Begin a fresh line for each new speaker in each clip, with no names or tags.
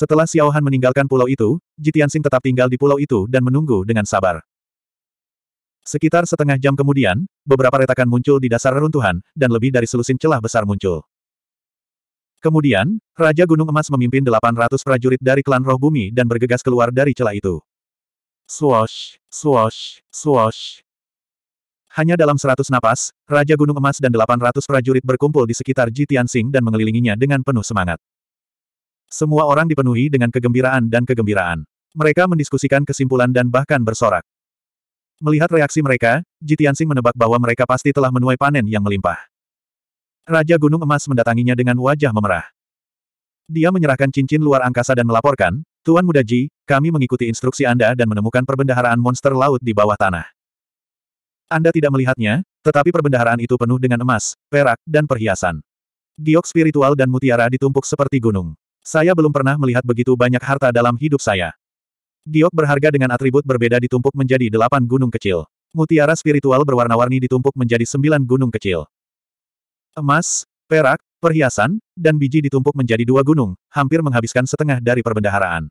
Setelah Xiao Han meninggalkan pulau itu, Jitiansing tetap tinggal di pulau itu dan menunggu dengan sabar. Sekitar setengah jam kemudian, beberapa retakan muncul di dasar reruntuhan, dan lebih dari selusin celah besar muncul. Kemudian, Raja Gunung Emas memimpin 800 prajurit dari klan roh bumi dan bergegas keluar dari celah itu. Swash, swash, swash. Hanya dalam 100 napas, Raja Gunung Emas dan 800 prajurit berkumpul di sekitar Ji Tianxing dan mengelilinginya dengan penuh semangat. Semua orang dipenuhi dengan kegembiraan dan kegembiraan. Mereka mendiskusikan kesimpulan dan bahkan bersorak. Melihat reaksi mereka, Jitiansing menebak bahwa mereka pasti telah menuai panen yang melimpah. Raja Gunung Emas mendatanginya dengan wajah memerah. Dia menyerahkan cincin luar angkasa dan melaporkan, Tuan Muda Ji, kami mengikuti instruksi Anda dan menemukan perbendaharaan monster laut di bawah tanah. Anda tidak melihatnya, tetapi perbendaharaan itu penuh dengan emas, perak, dan perhiasan. Giok spiritual dan mutiara ditumpuk seperti gunung. Saya belum pernah melihat begitu banyak harta dalam hidup saya. Giok berharga dengan atribut berbeda ditumpuk menjadi delapan gunung kecil. Mutiara spiritual berwarna-warni ditumpuk menjadi sembilan gunung kecil. Emas, perak, perhiasan, dan biji ditumpuk menjadi dua gunung, hampir menghabiskan setengah dari perbendaharaan.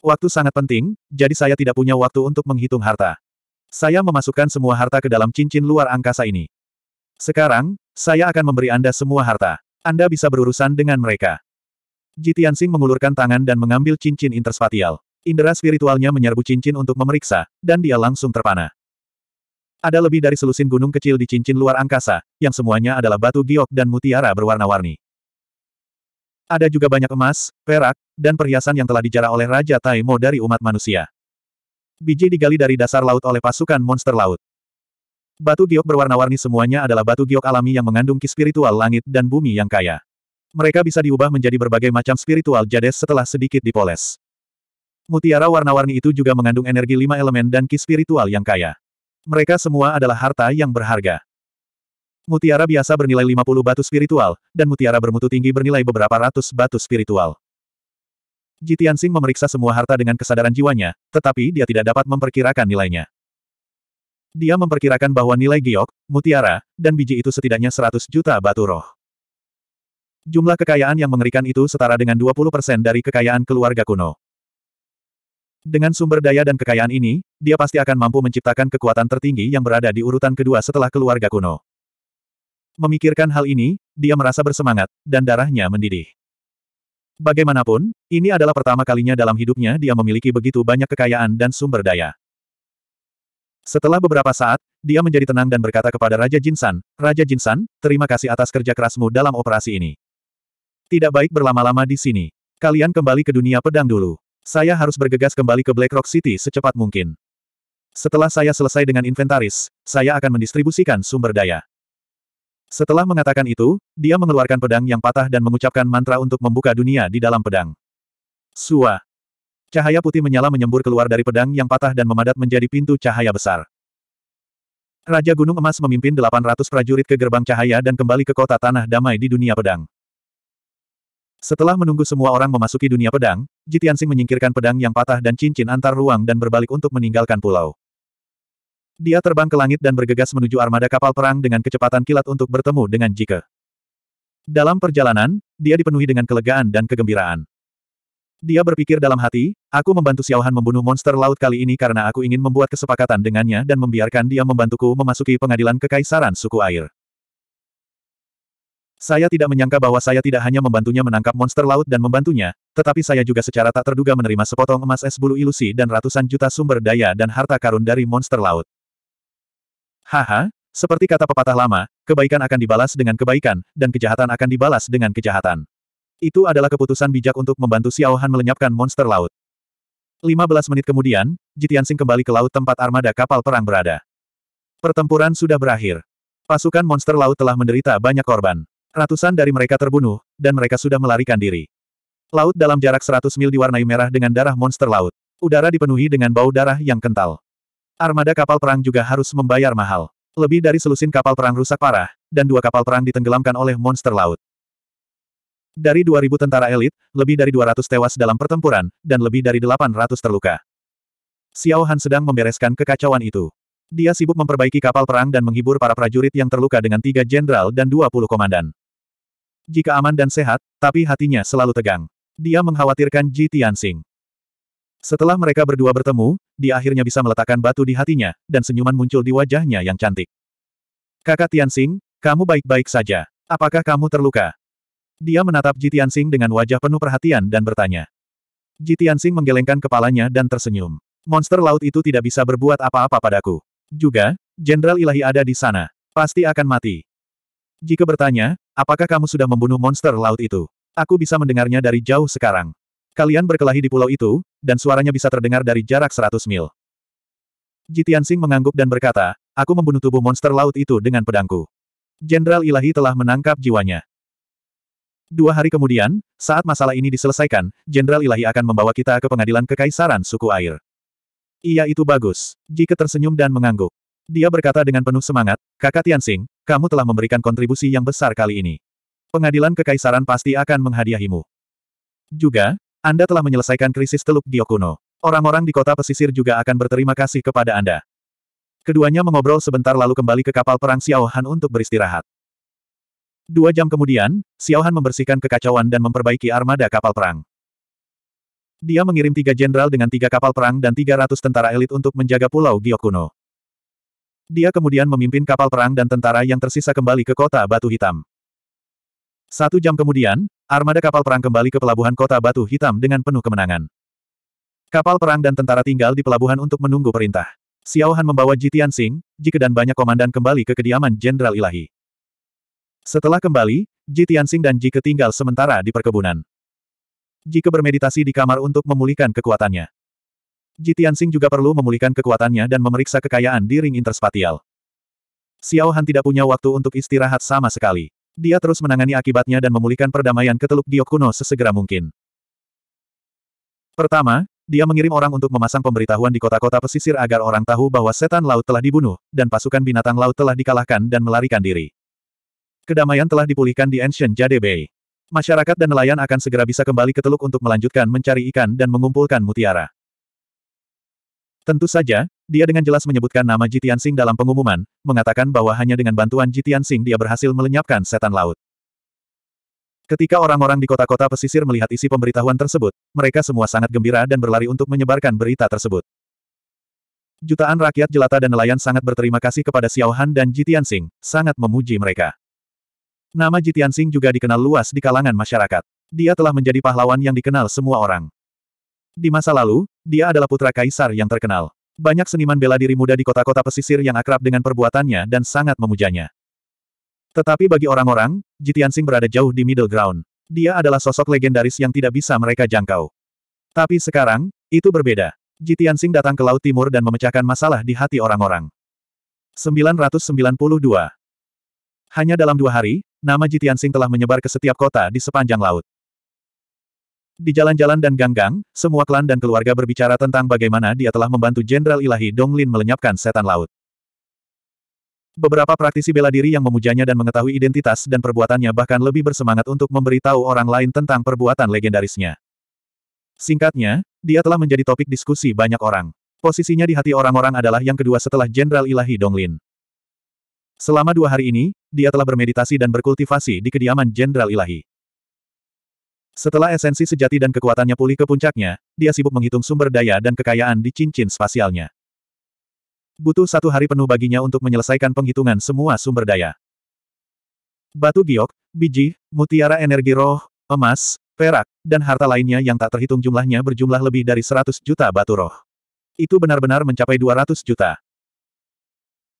Waktu sangat penting, jadi saya tidak punya waktu untuk menghitung harta. Saya memasukkan semua harta ke dalam cincin luar angkasa ini. Sekarang, saya akan memberi Anda semua harta. Anda bisa berurusan dengan mereka. Jitian Tianxing mengulurkan tangan dan mengambil cincin interspatial. Indera spiritualnya menyerbu cincin untuk memeriksa, dan dia langsung terpana. Ada lebih dari selusin gunung kecil di cincin luar angkasa, yang semuanya adalah batu giok dan mutiara berwarna-warni. Ada juga banyak emas, perak, dan perhiasan yang telah dijarah oleh Raja Taimo dari umat manusia. Biji digali dari dasar laut oleh pasukan monster laut. Batu giok berwarna-warni semuanya adalah batu giok alami yang mengandung ki spiritual langit dan bumi yang kaya. Mereka bisa diubah menjadi berbagai macam spiritual jades setelah sedikit dipoles. Mutiara warna-warni itu juga mengandung energi lima elemen dan ki spiritual yang kaya. Mereka semua adalah harta yang berharga. Mutiara biasa bernilai 50 batu spiritual, dan mutiara bermutu tinggi bernilai beberapa ratus batu spiritual. Jitian Jitiansing memeriksa semua harta dengan kesadaran jiwanya, tetapi dia tidak dapat memperkirakan nilainya. Dia memperkirakan bahwa nilai giok, mutiara, dan biji itu setidaknya 100 juta batu roh. Jumlah kekayaan yang mengerikan itu setara dengan 20% dari kekayaan keluarga kuno. Dengan sumber daya dan kekayaan ini, dia pasti akan mampu menciptakan kekuatan tertinggi yang berada di urutan kedua setelah keluarga kuno. Memikirkan hal ini, dia merasa bersemangat, dan darahnya mendidih. Bagaimanapun, ini adalah pertama kalinya dalam hidupnya dia memiliki begitu banyak kekayaan dan sumber daya. Setelah beberapa saat, dia menjadi tenang dan berkata kepada Raja Jinsan, Raja Jinsan, terima kasih atas kerja kerasmu dalam operasi ini. Tidak baik berlama-lama di sini. Kalian kembali ke dunia pedang dulu. Saya harus bergegas kembali ke Blackrock City secepat mungkin. Setelah saya selesai dengan inventaris, saya akan mendistribusikan sumber daya. Setelah mengatakan itu, dia mengeluarkan pedang yang patah dan mengucapkan mantra untuk membuka dunia di dalam pedang. Sua. Cahaya putih menyala menyembur keluar dari pedang yang patah dan memadat menjadi pintu cahaya besar. Raja Gunung Emas memimpin 800 prajurit ke gerbang cahaya dan kembali ke kota Tanah Damai di dunia pedang. Setelah menunggu semua orang memasuki dunia pedang, Jitiansing menyingkirkan pedang yang patah dan cincin antar ruang dan berbalik untuk meninggalkan pulau. Dia terbang ke langit dan bergegas menuju armada kapal perang dengan kecepatan kilat untuk bertemu dengan Jike. Dalam perjalanan, dia dipenuhi dengan kelegaan dan kegembiraan. Dia berpikir dalam hati, aku membantu Xiaohan membunuh monster laut kali ini karena aku ingin membuat kesepakatan dengannya dan membiarkan dia membantuku memasuki pengadilan kekaisaran suku air. Saya tidak menyangka bahwa saya tidak hanya membantunya menangkap monster laut dan membantunya, tetapi saya juga secara tak terduga menerima sepotong emas es bulu ilusi dan ratusan juta sumber daya dan harta karun dari monster laut. Haha, seperti kata pepatah lama, kebaikan akan dibalas dengan kebaikan, dan kejahatan akan dibalas dengan kejahatan. Itu adalah keputusan bijak untuk membantu Xiao Han melenyapkan monster laut. 15 menit kemudian, Jitian Sing kembali ke laut tempat armada kapal perang berada. Pertempuran sudah berakhir. Pasukan monster laut telah menderita banyak korban. Ratusan dari mereka terbunuh, dan mereka sudah melarikan diri. Laut dalam jarak 100 mil diwarnai merah dengan darah monster laut. Udara dipenuhi dengan bau darah yang kental. Armada kapal perang juga harus membayar mahal. Lebih dari selusin kapal perang rusak parah, dan dua kapal perang ditenggelamkan oleh monster laut. Dari 2.000 tentara elit, lebih dari 200 tewas dalam pertempuran, dan lebih dari 800 terluka. Xiao Han sedang membereskan kekacauan itu. Dia sibuk memperbaiki kapal perang dan menghibur para prajurit yang terluka dengan tiga jenderal dan 20 komandan. Jika aman dan sehat, tapi hatinya selalu tegang. Dia mengkhawatirkan Ji Tianxing. Setelah mereka berdua bertemu, dia akhirnya bisa meletakkan batu di hatinya, dan senyuman muncul di wajahnya yang cantik. Kakak Tianxing, kamu baik-baik saja. Apakah kamu terluka? Dia menatap Ji Tianxing dengan wajah penuh perhatian dan bertanya. Ji Tianxing menggelengkan kepalanya dan tersenyum. Monster laut itu tidak bisa berbuat apa-apa padaku. Juga, Jenderal Ilahi ada di sana. Pasti akan mati. Jika bertanya, apakah kamu sudah membunuh monster laut itu? Aku bisa mendengarnya dari jauh sekarang. Kalian berkelahi di pulau itu, dan suaranya bisa terdengar dari jarak 100 mil. Jitian Jitiansing mengangguk dan berkata, aku membunuh tubuh monster laut itu dengan pedangku. Jenderal Ilahi telah menangkap jiwanya. Dua hari kemudian, saat masalah ini diselesaikan, Jenderal Ilahi akan membawa kita ke pengadilan kekaisaran suku air. Iya itu bagus. Jika tersenyum dan mengangguk. Dia berkata dengan penuh semangat, Kakak Tianxing, kamu telah memberikan kontribusi yang besar kali ini. Pengadilan Kekaisaran pasti akan menghadiahimu. Juga, Anda telah menyelesaikan krisis Teluk Gyokuno. Orang-orang di kota pesisir juga akan berterima kasih kepada Anda. Keduanya mengobrol sebentar lalu kembali ke kapal perang Xiaohan untuk beristirahat. Dua jam kemudian, Xiaohan membersihkan kekacauan dan memperbaiki armada kapal perang. Dia mengirim tiga jenderal dengan tiga kapal perang dan 300 tentara elit untuk menjaga Pulau Gyokuno. Dia kemudian memimpin kapal perang dan tentara yang tersisa kembali ke kota Batu Hitam. Satu jam kemudian, armada kapal perang kembali ke pelabuhan kota Batu Hitam dengan penuh kemenangan. Kapal perang dan tentara tinggal di pelabuhan untuk menunggu perintah. Xiao Han membawa Jitian Sing, Jike dan banyak komandan kembali ke kediaman Jenderal Ilahi. Setelah kembali, Jitian Sing dan Jike tinggal sementara di perkebunan. Jike bermeditasi di kamar untuk memulihkan kekuatannya. Ji Tianxing juga perlu memulihkan kekuatannya dan memeriksa kekayaan di ring interspatial. Xiao Han tidak punya waktu untuk istirahat sama sekali. Dia terus menangani akibatnya dan memulihkan perdamaian ke Teluk Giok kuno sesegera mungkin. Pertama, dia mengirim orang untuk memasang pemberitahuan di kota-kota pesisir agar orang tahu bahwa setan laut telah dibunuh, dan pasukan binatang laut telah dikalahkan dan melarikan diri. Kedamaian telah dipulihkan di Ancient Jade Bay. Masyarakat dan nelayan akan segera bisa kembali ke teluk untuk melanjutkan mencari ikan dan mengumpulkan mutiara. Tentu saja, dia dengan jelas menyebutkan nama Jitian Sing dalam pengumuman, mengatakan bahwa hanya dengan bantuan Jitian Sing dia berhasil melenyapkan setan laut. Ketika orang-orang di kota-kota pesisir melihat isi pemberitahuan tersebut, mereka semua sangat gembira dan berlari untuk menyebarkan berita tersebut. Jutaan rakyat jelata dan nelayan sangat berterima kasih kepada Xiao Han dan Jitian Sing, sangat memuji mereka. Nama Jitian Sing juga dikenal luas di kalangan masyarakat. Dia telah menjadi pahlawan yang dikenal semua orang. Di masa lalu, dia adalah putra kaisar yang terkenal. Banyak seniman bela diri muda di kota-kota pesisir yang akrab dengan perbuatannya dan sangat memujanya. Tetapi bagi orang-orang, Jitiansing berada jauh di middle ground. Dia adalah sosok legendaris yang tidak bisa mereka jangkau. Tapi sekarang, itu berbeda. Jitiansing datang ke Laut Timur dan memecahkan masalah di hati orang-orang. 992 Hanya dalam dua hari, nama Jitiansing telah menyebar ke setiap kota di sepanjang laut. Di jalan-jalan dan gang-gang, semua klan dan keluarga berbicara tentang bagaimana dia telah membantu Jenderal Ilahi Donglin melenyapkan setan laut. Beberapa praktisi bela diri yang memujanya dan mengetahui identitas dan perbuatannya bahkan lebih bersemangat untuk memberitahu orang lain tentang perbuatan legendarisnya. Singkatnya, dia telah menjadi topik diskusi banyak orang. Posisinya di hati orang-orang adalah yang kedua setelah Jenderal Ilahi Donglin. Selama dua hari ini, dia telah bermeditasi dan berkultivasi di kediaman Jenderal Ilahi. Setelah esensi sejati dan kekuatannya pulih ke puncaknya, dia sibuk menghitung sumber daya dan kekayaan di cincin spasialnya. Butuh satu hari penuh baginya untuk menyelesaikan penghitungan semua sumber daya. Batu giok, biji, mutiara energi roh, emas, perak, dan harta lainnya yang tak terhitung jumlahnya berjumlah lebih dari 100 juta batu roh. Itu benar-benar mencapai 200 juta.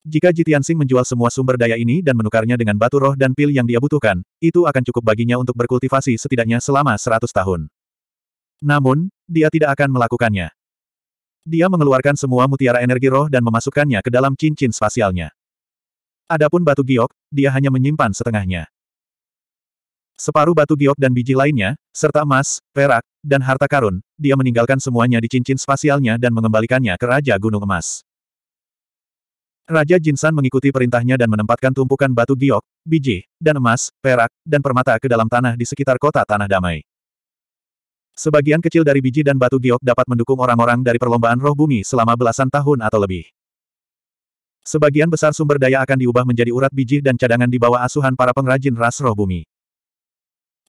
Jika Jitian Sing menjual semua sumber daya ini dan menukarnya dengan batu roh dan pil yang dia butuhkan, itu akan cukup baginya untuk berkultivasi setidaknya selama 100 tahun. Namun, dia tidak akan melakukannya. Dia mengeluarkan semua mutiara energi roh dan memasukkannya ke dalam cincin spasialnya. Adapun batu giok, dia hanya menyimpan setengahnya. Separuh batu giok dan biji lainnya, serta emas, perak, dan harta karun, dia meninggalkan semuanya di cincin spasialnya dan mengembalikannya ke Raja Gunung Emas. Raja Jinsan mengikuti perintahnya dan menempatkan tumpukan batu giok, biji, dan emas, perak, dan permata ke dalam tanah di sekitar kota Tanah Damai. Sebagian kecil dari biji dan batu giok dapat mendukung orang-orang dari perlombaan roh bumi selama belasan tahun atau lebih. Sebagian besar sumber daya akan diubah menjadi urat biji dan cadangan di bawah asuhan para pengrajin ras roh bumi.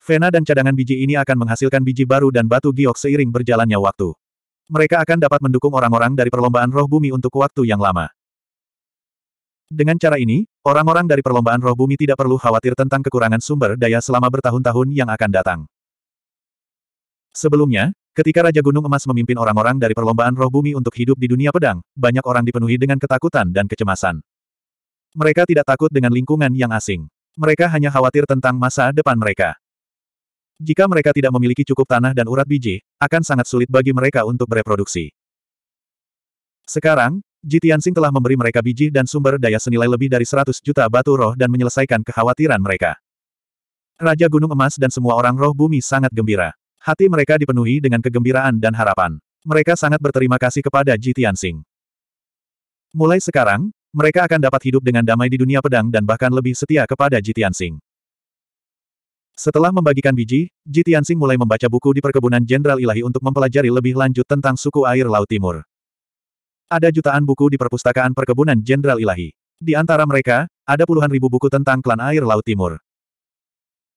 Vena dan cadangan biji ini akan menghasilkan biji baru dan batu giok seiring berjalannya waktu. Mereka akan dapat mendukung orang-orang dari perlombaan roh bumi untuk waktu yang lama. Dengan cara ini, orang-orang dari perlombaan roh bumi tidak perlu khawatir tentang kekurangan sumber daya selama bertahun-tahun yang akan datang. Sebelumnya, ketika Raja Gunung Emas memimpin orang-orang dari perlombaan roh bumi untuk hidup di dunia pedang, banyak orang dipenuhi dengan ketakutan dan kecemasan. Mereka tidak takut dengan lingkungan yang asing. Mereka hanya khawatir tentang masa depan mereka. Jika mereka tidak memiliki cukup tanah dan urat biji, akan sangat sulit bagi mereka untuk bereproduksi. Sekarang, Jitiansing telah memberi mereka biji dan sumber daya senilai lebih dari 100 juta batu roh dan menyelesaikan kekhawatiran mereka. Raja Gunung Emas dan semua orang roh bumi sangat gembira. Hati mereka dipenuhi dengan kegembiraan dan harapan. Mereka sangat berterima kasih kepada Jitiansing. Mulai sekarang, mereka akan dapat hidup dengan damai di dunia pedang dan bahkan lebih setia kepada Jitiansing. Setelah membagikan biji, Jitiansing mulai membaca buku di perkebunan Jenderal Ilahi untuk mempelajari lebih lanjut tentang suku air Laut Timur. Ada jutaan buku di perpustakaan perkebunan Jenderal Ilahi. Di antara mereka, ada puluhan ribu buku tentang klan air Laut Timur.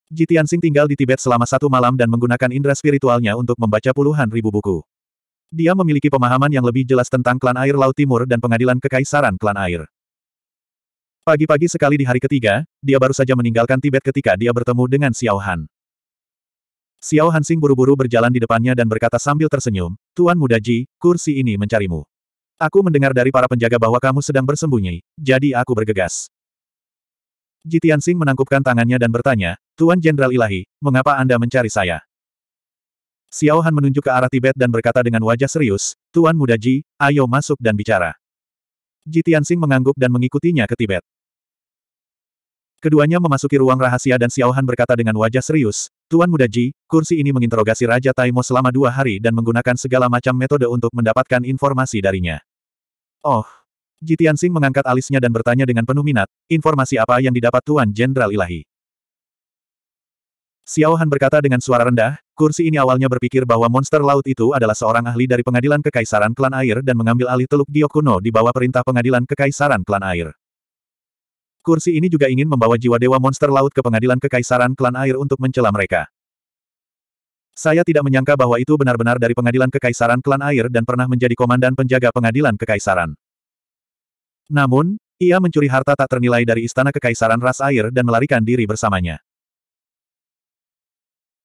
Jitian Sing tinggal di Tibet selama satu malam dan menggunakan indera spiritualnya untuk membaca puluhan ribu buku. Dia memiliki pemahaman yang lebih jelas tentang klan air Laut Timur dan pengadilan kekaisaran klan air. Pagi-pagi sekali di hari ketiga, dia baru saja meninggalkan Tibet ketika dia bertemu dengan Xiao Han. Xiao Han Sing buru-buru berjalan di depannya dan berkata sambil tersenyum, Tuan Muda Ji, kursi ini mencarimu. Aku mendengar dari para penjaga bahwa kamu sedang bersembunyi, jadi aku bergegas. Jitian Sing menangkupkan tangannya dan bertanya, Tuan Jenderal Ilahi, mengapa Anda mencari saya? Xiao Han menunjuk ke arah Tibet dan berkata dengan wajah serius, Tuan Muda Ji, ayo masuk dan bicara. Jitian Sing mengangguk dan mengikutinya ke Tibet. Keduanya memasuki ruang rahasia dan Xiao Han berkata dengan wajah serius, Tuan Muda Ji, kursi ini menginterogasi Raja Taimo selama dua hari dan menggunakan segala macam metode untuk mendapatkan informasi darinya. Oh. Jitian Sing mengangkat alisnya dan bertanya dengan penuh minat, informasi apa yang didapat Tuan Jenderal Ilahi? Xiao Han berkata dengan suara rendah, kursi ini awalnya berpikir bahwa monster laut itu adalah seorang ahli dari pengadilan kekaisaran klan air dan mengambil alih teluk Diokuno di bawah perintah pengadilan kekaisaran klan air. Kursi ini juga ingin membawa jiwa dewa monster laut ke pengadilan kekaisaran klan air untuk mencela mereka. Saya tidak menyangka bahwa itu benar-benar dari pengadilan kekaisaran klan air dan pernah menjadi komandan penjaga pengadilan kekaisaran. Namun, ia mencuri harta tak ternilai dari istana kekaisaran ras air dan melarikan diri bersamanya.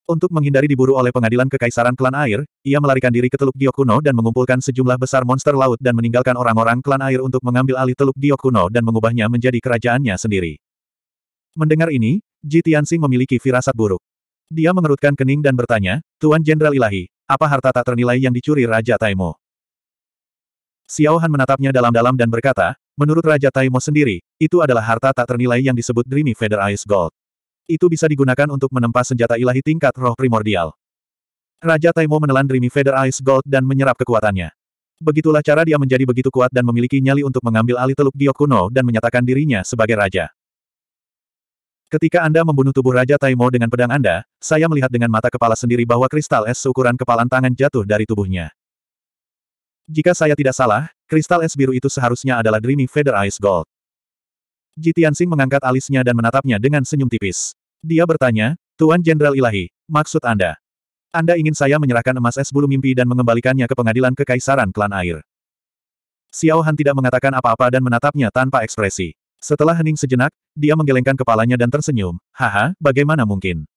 Untuk menghindari diburu oleh pengadilan kekaisaran klan air, ia melarikan diri ke Teluk Diokuno dan mengumpulkan sejumlah besar monster laut dan meninggalkan orang-orang klan air untuk mengambil alih Teluk Diokuno dan mengubahnya menjadi kerajaannya sendiri. Mendengar ini, Ji Tianxing memiliki firasat buruk. Dia mengerutkan kening dan bertanya, Tuan Jenderal Ilahi, apa harta tak ternilai yang dicuri Raja Taimo? Xiao Han menatapnya dalam-dalam dan berkata, menurut Raja Taimo sendiri, itu adalah harta tak ternilai yang disebut Dreamy Feather Ice Gold. Itu bisa digunakan untuk menempa senjata ilahi tingkat roh primordial. Raja Taimo menelan Dreamy Feather Ice Gold dan menyerap kekuatannya. Begitulah cara dia menjadi begitu kuat dan memiliki nyali untuk mengambil alih teluk Giok dan menyatakan dirinya sebagai raja. Ketika Anda membunuh tubuh Raja Taimo dengan pedang Anda, saya melihat dengan mata kepala sendiri bahwa kristal es seukuran kepalan tangan jatuh dari tubuhnya. Jika saya tidak salah, kristal es biru itu seharusnya adalah Dreamy Feather Ice Gold. Ji Tianxing mengangkat alisnya dan menatapnya dengan senyum tipis. Dia bertanya, Tuan Jenderal Ilahi, maksud Anda? Anda ingin saya menyerahkan emas es bulu mimpi dan mengembalikannya ke pengadilan kekaisaran klan air. Xiao Han tidak mengatakan apa-apa dan menatapnya tanpa ekspresi. Setelah hening sejenak, dia menggelengkan kepalanya dan tersenyum, haha, bagaimana mungkin?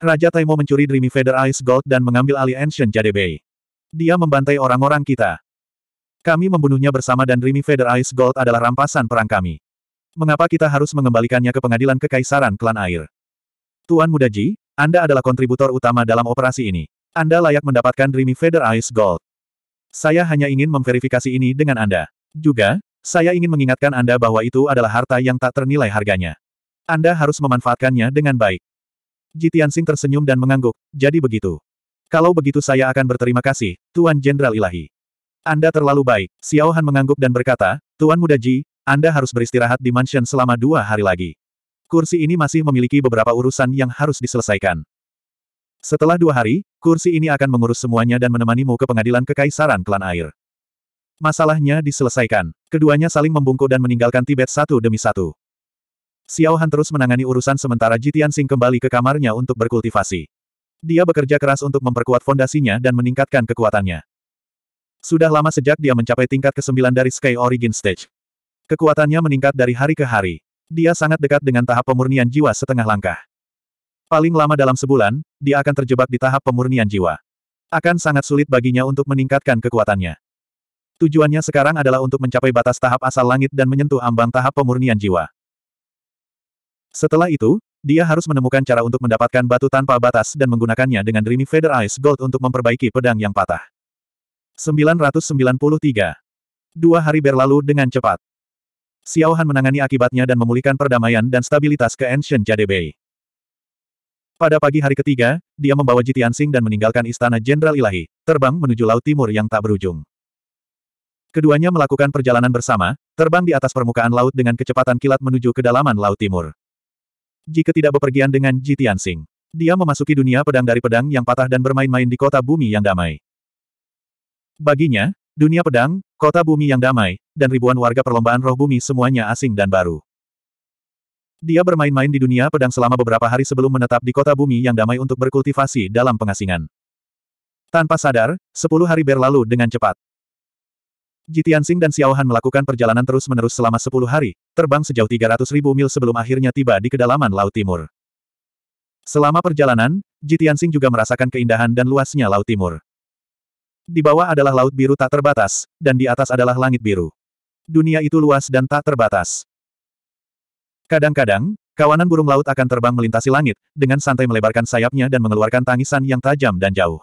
Raja Taimo mencuri Dreamy Feather Ice Gold dan mengambil alih Ancient Jade Bay. Dia membantai orang-orang kita. Kami membunuhnya bersama dan Dreamy Feather Ice Gold adalah rampasan perang kami. Mengapa kita harus mengembalikannya ke pengadilan kekaisaran klan air? Tuan Muda Ji, Anda adalah kontributor utama dalam operasi ini. Anda layak mendapatkan Dreamy Feather Ice Gold. Saya hanya ingin memverifikasi ini dengan Anda. Juga, saya ingin mengingatkan Anda bahwa itu adalah harta yang tak ternilai harganya. Anda harus memanfaatkannya dengan baik. Tianxing tersenyum dan mengangguk, jadi begitu. Kalau begitu saya akan berterima kasih, Tuan Jenderal Ilahi. Anda terlalu baik, Xiao Han mengangguk dan berkata, Tuan Muda Ji, Anda harus beristirahat di mansion selama dua hari lagi. Kursi ini masih memiliki beberapa urusan yang harus diselesaikan. Setelah dua hari, kursi ini akan mengurus semuanya dan menemanimu ke pengadilan kekaisaran klan air. Masalahnya diselesaikan. Keduanya saling membungkuk dan meninggalkan Tibet satu demi satu. Xiao Han terus menangani urusan sementara Jitian Sing kembali ke kamarnya untuk berkultivasi. Dia bekerja keras untuk memperkuat fondasinya dan meningkatkan kekuatannya. Sudah lama sejak dia mencapai tingkat ke-9 dari Sky Origin Stage. Kekuatannya meningkat dari hari ke hari. Dia sangat dekat dengan tahap pemurnian jiwa setengah langkah. Paling lama dalam sebulan, dia akan terjebak di tahap pemurnian jiwa. Akan sangat sulit baginya untuk meningkatkan kekuatannya. Tujuannya sekarang adalah untuk mencapai batas tahap asal langit dan menyentuh ambang tahap pemurnian jiwa. Setelah itu, dia harus menemukan cara untuk mendapatkan batu tanpa batas dan menggunakannya dengan Dreamy Feather Ice Gold untuk memperbaiki pedang yang patah. 993. Dua hari berlalu dengan cepat. Xiao Han menangani akibatnya dan memulihkan perdamaian dan stabilitas ke Ancient Jade Bay. Pada pagi hari ketiga, dia membawa Jitian Sing dan meninggalkan istana Jenderal Ilahi, terbang menuju Laut Timur yang tak berujung. Keduanya melakukan perjalanan bersama, terbang di atas permukaan laut dengan kecepatan kilat menuju kedalaman Laut Timur. Jika tidak bepergian dengan Ji Tianxing, dia memasuki dunia pedang dari pedang yang patah dan bermain-main di kota bumi yang damai. Baginya, dunia pedang, kota bumi yang damai, dan ribuan warga perlombaan roh bumi semuanya asing dan baru. Dia bermain-main di dunia pedang selama beberapa hari sebelum menetap di kota bumi yang damai untuk berkultivasi dalam pengasingan. Tanpa sadar, sepuluh hari berlalu dengan cepat. Jitiansing dan Xiaohan melakukan perjalanan terus-menerus selama 10 hari, terbang sejauh 300 ribu mil sebelum akhirnya tiba di kedalaman Laut Timur. Selama perjalanan, Jitiansing juga merasakan keindahan dan luasnya Laut Timur. Di bawah adalah Laut Biru tak terbatas, dan di atas adalah Langit Biru. Dunia itu luas dan tak terbatas. Kadang-kadang, kawanan burung laut akan terbang melintasi langit, dengan santai melebarkan sayapnya dan mengeluarkan tangisan yang tajam dan jauh.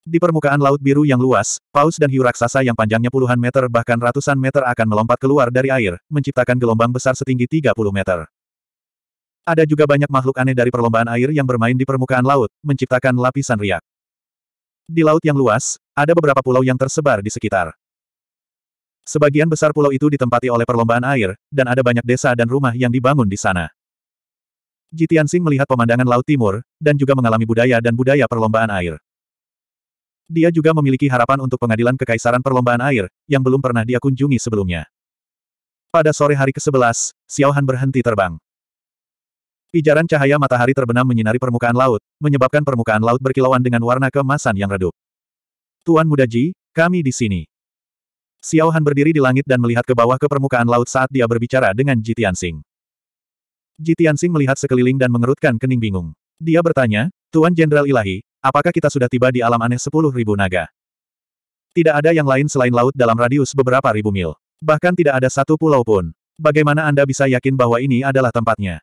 Di permukaan laut biru yang luas, paus dan hiu raksasa yang panjangnya puluhan meter bahkan ratusan meter akan melompat keluar dari air, menciptakan gelombang besar setinggi 30 meter. Ada juga banyak makhluk aneh dari perlombaan air yang bermain di permukaan laut, menciptakan lapisan riak. Di laut yang luas, ada beberapa pulau yang tersebar di sekitar. Sebagian besar pulau itu ditempati oleh perlombaan air, dan ada banyak desa dan rumah yang dibangun di sana. Jitian Jitiansing melihat pemandangan laut timur, dan juga mengalami budaya dan budaya perlombaan air. Dia juga memiliki harapan untuk pengadilan Kekaisaran Perlombaan Air, yang belum pernah dia kunjungi sebelumnya. Pada sore hari ke-11, Xiao Han berhenti terbang. Pijaran cahaya matahari terbenam menyinari permukaan laut, menyebabkan permukaan laut berkilauan dengan warna kemasan yang redup. Tuan Muda Ji, kami di sini. Xiao Han berdiri di langit dan melihat ke bawah ke permukaan laut saat dia berbicara dengan Ji Tianxing. Ji Tianxing melihat sekeliling dan mengerutkan kening bingung. Dia bertanya, Tuan Jenderal Ilahi, Apakah kita sudah tiba di alam aneh sepuluh ribu naga? Tidak ada yang lain selain laut dalam radius beberapa ribu mil. Bahkan tidak ada satu pulau pun. Bagaimana Anda bisa yakin bahwa ini adalah tempatnya?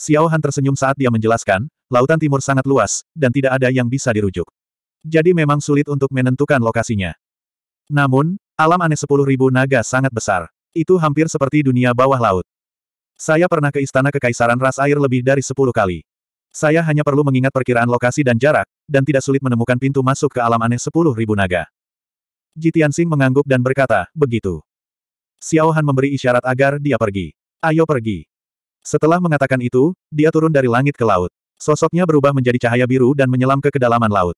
Xiao Han tersenyum saat dia menjelaskan, lautan timur sangat luas, dan tidak ada yang bisa dirujuk. Jadi memang sulit untuk menentukan lokasinya. Namun, alam aneh sepuluh ribu naga sangat besar. Itu hampir seperti dunia bawah laut. Saya pernah ke Istana Kekaisaran Ras Air lebih dari sepuluh kali. Saya hanya perlu mengingat perkiraan lokasi dan jarak, dan tidak sulit menemukan pintu masuk ke alam aneh sepuluh ribu naga. Jitiansing mengangguk dan berkata, begitu. Xiao Han memberi isyarat agar dia pergi. Ayo pergi. Setelah mengatakan itu, dia turun dari langit ke laut. Sosoknya berubah menjadi cahaya biru dan menyelam ke kedalaman laut.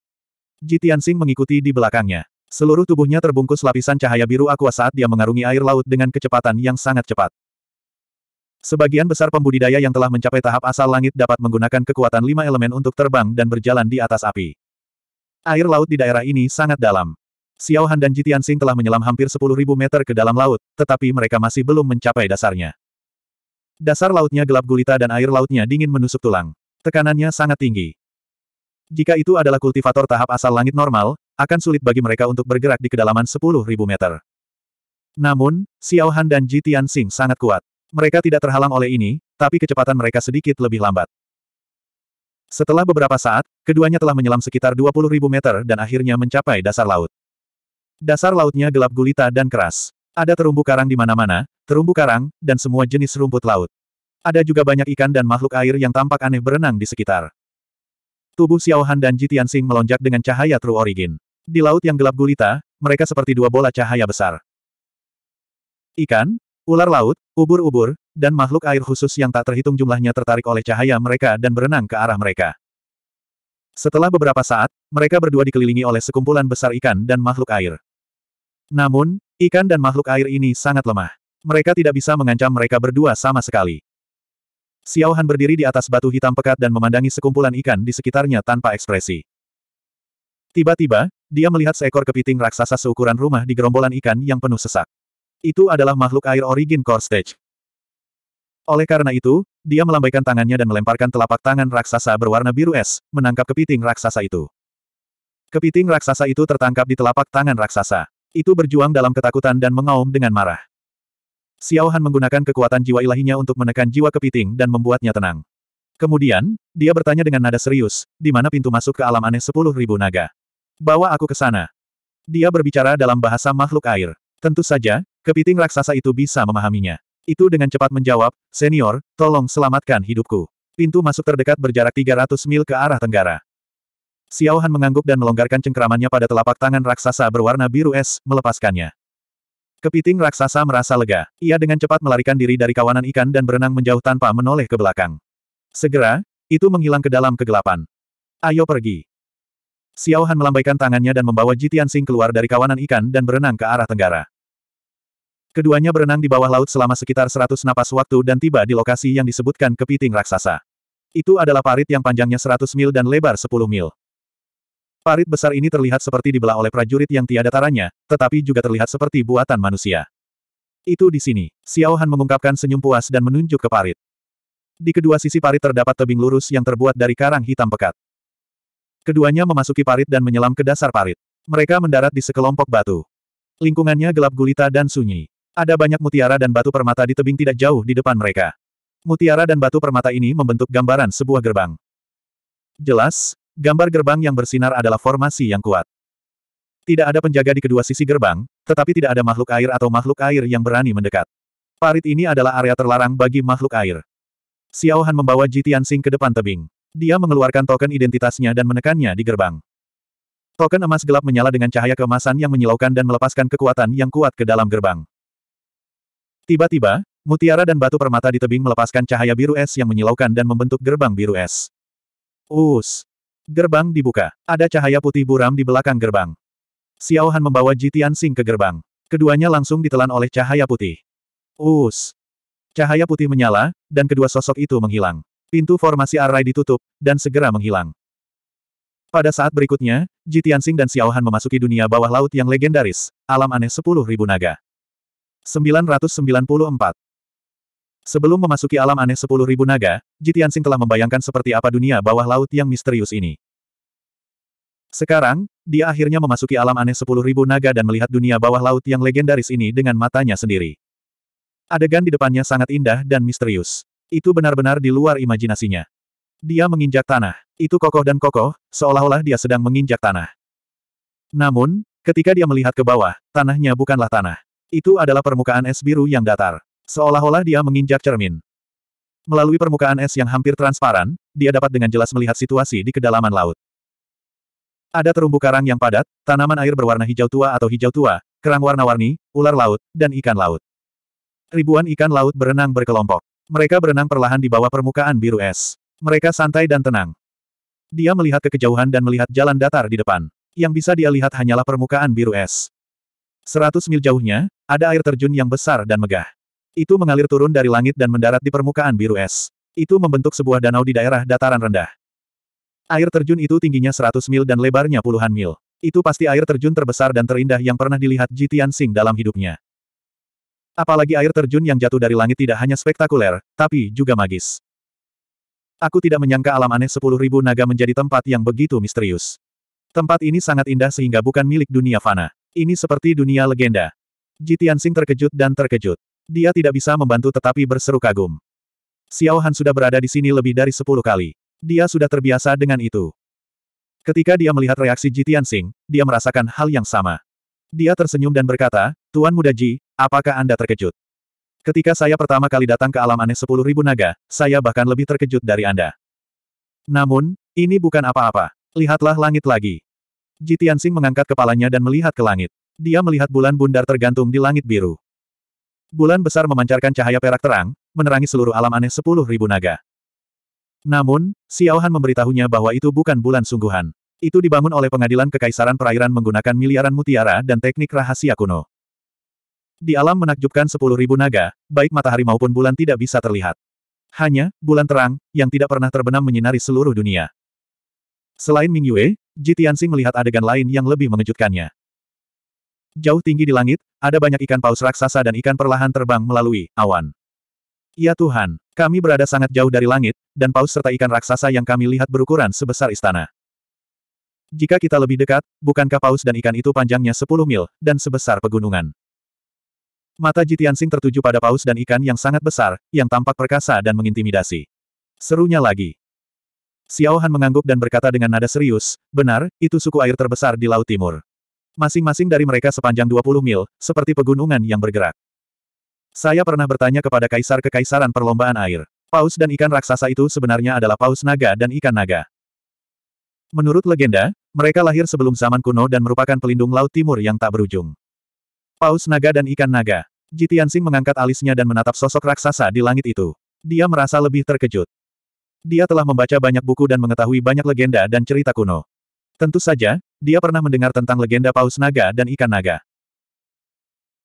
Jitiansing mengikuti di belakangnya. Seluruh tubuhnya terbungkus lapisan cahaya biru aqua saat dia mengarungi air laut dengan kecepatan yang sangat cepat. Sebagian besar pembudidaya yang telah mencapai tahap asal langit dapat menggunakan kekuatan lima elemen untuk terbang dan berjalan di atas api. Air laut di daerah ini sangat dalam. Xiao Han dan Jitian Sing telah menyelam hampir 10.000 meter ke dalam laut, tetapi mereka masih belum mencapai dasarnya. Dasar lautnya gelap gulita dan air lautnya dingin menusuk tulang. Tekanannya sangat tinggi. Jika itu adalah kultivator tahap asal langit normal, akan sulit bagi mereka untuk bergerak di kedalaman 10.000 meter. Namun, Xiao Han dan Jitian Sing sangat kuat. Mereka tidak terhalang oleh ini, tapi kecepatan mereka sedikit lebih lambat. Setelah beberapa saat, keduanya telah menyelam sekitar 20.000 meter dan akhirnya mencapai dasar laut. Dasar lautnya gelap gulita dan keras. Ada terumbu karang di mana-mana, terumbu karang, dan semua jenis rumput laut. Ada juga banyak ikan dan makhluk air yang tampak aneh berenang di sekitar. Tubuh Han dan Jitian Sing melonjak dengan cahaya True Origin. Di laut yang gelap gulita, mereka seperti dua bola cahaya besar. Ikan, Ular laut, ubur-ubur, dan makhluk air khusus yang tak terhitung jumlahnya tertarik oleh cahaya mereka dan berenang ke arah mereka. Setelah beberapa saat, mereka berdua dikelilingi oleh sekumpulan besar ikan dan makhluk air. Namun, ikan dan makhluk air ini sangat lemah. Mereka tidak bisa mengancam mereka berdua sama sekali. Xiao Han berdiri di atas batu hitam pekat dan memandangi sekumpulan ikan di sekitarnya tanpa ekspresi. Tiba-tiba, dia melihat seekor kepiting raksasa seukuran rumah di gerombolan ikan yang penuh sesak. Itu adalah makhluk air origin core stage. Oleh karena itu, dia melambaikan tangannya dan melemparkan telapak tangan raksasa berwarna biru es, menangkap kepiting raksasa itu. Kepiting raksasa itu tertangkap di telapak tangan raksasa. Itu berjuang dalam ketakutan dan mengaum dengan marah. Xiao Han menggunakan kekuatan jiwa ilahinya untuk menekan jiwa kepiting dan membuatnya tenang. Kemudian, dia bertanya dengan nada serius, di mana pintu masuk ke alam aneh sepuluh ribu naga. Bawa aku ke sana. Dia berbicara dalam bahasa makhluk air. Tentu saja, Kepiting raksasa itu bisa memahaminya. Itu dengan cepat menjawab, Senior, tolong selamatkan hidupku. Pintu masuk terdekat berjarak 300 mil ke arah tenggara. Xiao Han mengangguk dan melonggarkan cengkeramannya pada telapak tangan raksasa berwarna biru es, melepaskannya. Kepiting raksasa merasa lega. Ia dengan cepat melarikan diri dari kawanan ikan dan berenang menjauh tanpa menoleh ke belakang. Segera, itu menghilang ke dalam kegelapan. Ayo pergi. Xiao Han melambaikan tangannya dan membawa Jitian Sing keluar dari kawanan ikan dan berenang ke arah tenggara. Keduanya berenang di bawah laut selama sekitar 100 napas waktu dan tiba di lokasi yang disebutkan kepiting raksasa. Itu adalah parit yang panjangnya 100 mil dan lebar 10 mil. Parit besar ini terlihat seperti dibelah oleh prajurit yang tiada taranya, tetapi juga terlihat seperti buatan manusia. Itu di sini. Xiao Han mengungkapkan senyum puas dan menunjuk ke parit. Di kedua sisi parit terdapat tebing lurus yang terbuat dari karang hitam pekat. Keduanya memasuki parit dan menyelam ke dasar parit. Mereka mendarat di sekelompok batu. Lingkungannya gelap gulita dan sunyi. Ada banyak mutiara dan batu permata di tebing tidak jauh di depan mereka. Mutiara dan batu permata ini membentuk gambaran sebuah gerbang. Jelas, gambar gerbang yang bersinar adalah formasi yang kuat. Tidak ada penjaga di kedua sisi gerbang, tetapi tidak ada makhluk air atau makhluk air yang berani mendekat. Parit ini adalah area terlarang bagi makhluk air. Xiao Han membawa Jitian Tianxing ke depan tebing. Dia mengeluarkan token identitasnya dan menekannya di gerbang. Token emas gelap menyala dengan cahaya keemasan yang menyilaukan dan melepaskan kekuatan yang kuat ke dalam gerbang. Tiba-tiba, mutiara dan batu permata di tebing melepaskan cahaya biru es yang menyilaukan dan membentuk gerbang biru es. Us! Gerbang dibuka. Ada cahaya putih buram di belakang gerbang. Xiao Han membawa Jitian Sing ke gerbang. Keduanya langsung ditelan oleh cahaya putih. Us! Cahaya putih menyala, dan kedua sosok itu menghilang. Pintu formasi arai ditutup, dan segera menghilang. Pada saat berikutnya, Jitian Sing dan Xiao Han memasuki dunia bawah laut yang legendaris, alam aneh 10.000 naga. 994. Sebelum memasuki alam aneh sepuluh ribu naga, Jitiansing telah membayangkan seperti apa dunia bawah laut yang misterius ini. Sekarang, dia akhirnya memasuki alam aneh sepuluh ribu naga dan melihat dunia bawah laut yang legendaris ini dengan matanya sendiri. Adegan di depannya sangat indah dan misterius. Itu benar-benar di luar imajinasinya. Dia menginjak tanah. Itu kokoh dan kokoh, seolah-olah dia sedang menginjak tanah. Namun, ketika dia melihat ke bawah, tanahnya bukanlah tanah. Itu adalah permukaan es biru yang datar. Seolah-olah dia menginjak cermin. Melalui permukaan es yang hampir transparan, dia dapat dengan jelas melihat situasi di kedalaman laut. Ada terumbu karang yang padat, tanaman air berwarna hijau tua atau hijau tua, kerang warna-warni, ular laut, dan ikan laut. Ribuan ikan laut berenang berkelompok. Mereka berenang perlahan di bawah permukaan biru es. Mereka santai dan tenang. Dia melihat ke kejauhan dan melihat jalan datar di depan. Yang bisa dia lihat hanyalah permukaan biru es. Seratus mil jauhnya, ada air terjun yang besar dan megah. Itu mengalir turun dari langit dan mendarat di permukaan biru es. Itu membentuk sebuah danau di daerah dataran rendah. Air terjun itu tingginya 100 mil dan lebarnya puluhan mil. Itu pasti air terjun terbesar dan terindah yang pernah dilihat Ji Tianxing dalam hidupnya. Apalagi air terjun yang jatuh dari langit tidak hanya spektakuler, tapi juga magis. Aku tidak menyangka alam aneh sepuluh ribu naga menjadi tempat yang begitu misterius. Tempat ini sangat indah sehingga bukan milik dunia fana. Ini seperti dunia legenda. Ji Tianxing terkejut dan terkejut. Dia tidak bisa membantu tetapi berseru kagum. Xiao Han sudah berada di sini lebih dari sepuluh kali. Dia sudah terbiasa dengan itu. Ketika dia melihat reaksi Ji Tianxing, dia merasakan hal yang sama. Dia tersenyum dan berkata, Tuan Muda Ji, apakah Anda terkejut? Ketika saya pertama kali datang ke alam aneh sepuluh ribu naga, saya bahkan lebih terkejut dari Anda. Namun, ini bukan apa-apa. Lihatlah langit lagi. Ji Tianxing mengangkat kepalanya dan melihat ke langit. Dia melihat bulan bundar tergantung di langit biru. Bulan besar memancarkan cahaya perak terang, menerangi seluruh alam aneh sepuluh ribu naga. Namun, Xiao Han memberitahunya bahwa itu bukan bulan sungguhan. Itu dibangun oleh pengadilan kekaisaran perairan menggunakan miliaran mutiara dan teknik rahasia kuno. Di alam menakjubkan sepuluh ribu naga, baik matahari maupun bulan tidak bisa terlihat. Hanya, bulan terang, yang tidak pernah terbenam menyinari seluruh dunia. Selain Ming Yue, Ji Tianxing melihat adegan lain yang lebih mengejutkannya. Jauh tinggi di langit, ada banyak ikan paus raksasa dan ikan perlahan terbang melalui awan. Ya Tuhan, kami berada sangat jauh dari langit, dan paus serta ikan raksasa yang kami lihat berukuran sebesar istana. Jika kita lebih dekat, bukankah paus dan ikan itu panjangnya 10 mil, dan sebesar pegunungan? Mata Jitiansing tertuju pada paus dan ikan yang sangat besar, yang tampak perkasa dan mengintimidasi. Serunya lagi. Xiao Han mengangguk dan berkata dengan nada serius, benar, itu suku air terbesar di Laut Timur masing-masing dari mereka sepanjang 20 mil, seperti pegunungan yang bergerak. Saya pernah bertanya kepada kaisar kekaisaran perlombaan air. Paus dan ikan raksasa itu sebenarnya adalah paus naga dan ikan naga. Menurut legenda, mereka lahir sebelum zaman kuno dan merupakan pelindung laut timur yang tak berujung. Paus naga dan ikan naga. Jitiansing mengangkat alisnya dan menatap sosok raksasa di langit itu. Dia merasa lebih terkejut. Dia telah membaca banyak buku dan mengetahui banyak legenda dan cerita kuno. Tentu saja, dia pernah mendengar tentang legenda paus naga dan ikan naga.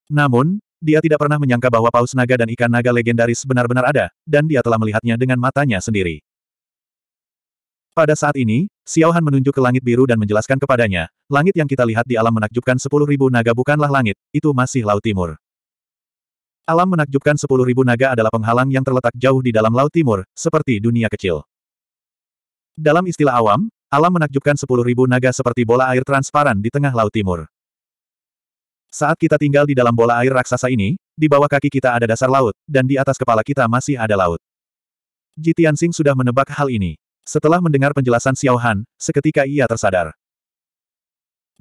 Namun, dia tidak pernah menyangka bahwa paus naga dan ikan naga legendaris benar-benar ada, dan dia telah melihatnya dengan matanya sendiri. Pada saat ini, Xiao Han menunjuk ke langit biru dan menjelaskan kepadanya, langit yang kita lihat di alam menakjubkan 10.000 naga bukanlah langit, itu masih Laut Timur. Alam menakjubkan 10.000 naga adalah penghalang yang terletak jauh di dalam Laut Timur, seperti dunia kecil. Dalam istilah awam, Alam menakjubkan sepuluh ribu naga seperti bola air transparan di tengah Laut Timur. Saat kita tinggal di dalam bola air raksasa ini, di bawah kaki kita ada dasar laut, dan di atas kepala kita masih ada laut. Jitian Sing sudah menebak hal ini. Setelah mendengar penjelasan Xiao Han, seketika ia tersadar.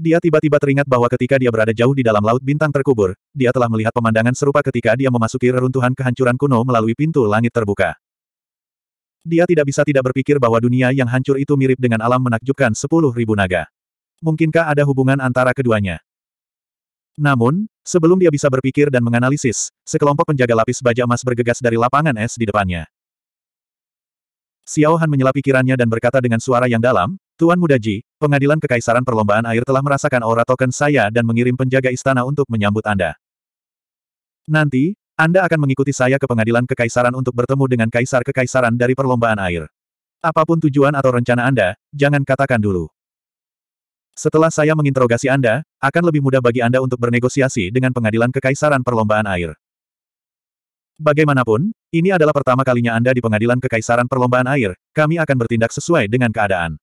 Dia tiba-tiba teringat bahwa ketika dia berada jauh di dalam laut bintang terkubur, dia telah melihat pemandangan serupa ketika dia memasuki reruntuhan kehancuran kuno melalui pintu langit terbuka. Dia tidak bisa tidak berpikir bahwa dunia yang hancur itu mirip dengan alam menakjubkan sepuluh ribu naga. Mungkinkah ada hubungan antara keduanya? Namun, sebelum dia bisa berpikir dan menganalisis, sekelompok penjaga lapis baja emas bergegas dari lapangan es di depannya. Xiao Han menyela pikirannya dan berkata dengan suara yang dalam, Tuan Muda Ji, pengadilan kekaisaran perlombaan air telah merasakan aura token saya dan mengirim penjaga istana untuk menyambut Anda. Nanti, anda akan mengikuti saya ke pengadilan kekaisaran untuk bertemu dengan kaisar kekaisaran dari perlombaan air. Apapun tujuan atau rencana Anda, jangan katakan dulu. Setelah saya menginterogasi Anda, akan lebih mudah bagi Anda untuk bernegosiasi dengan pengadilan kekaisaran perlombaan air. Bagaimanapun, ini adalah pertama kalinya Anda di pengadilan kekaisaran perlombaan air, kami akan bertindak sesuai dengan keadaan.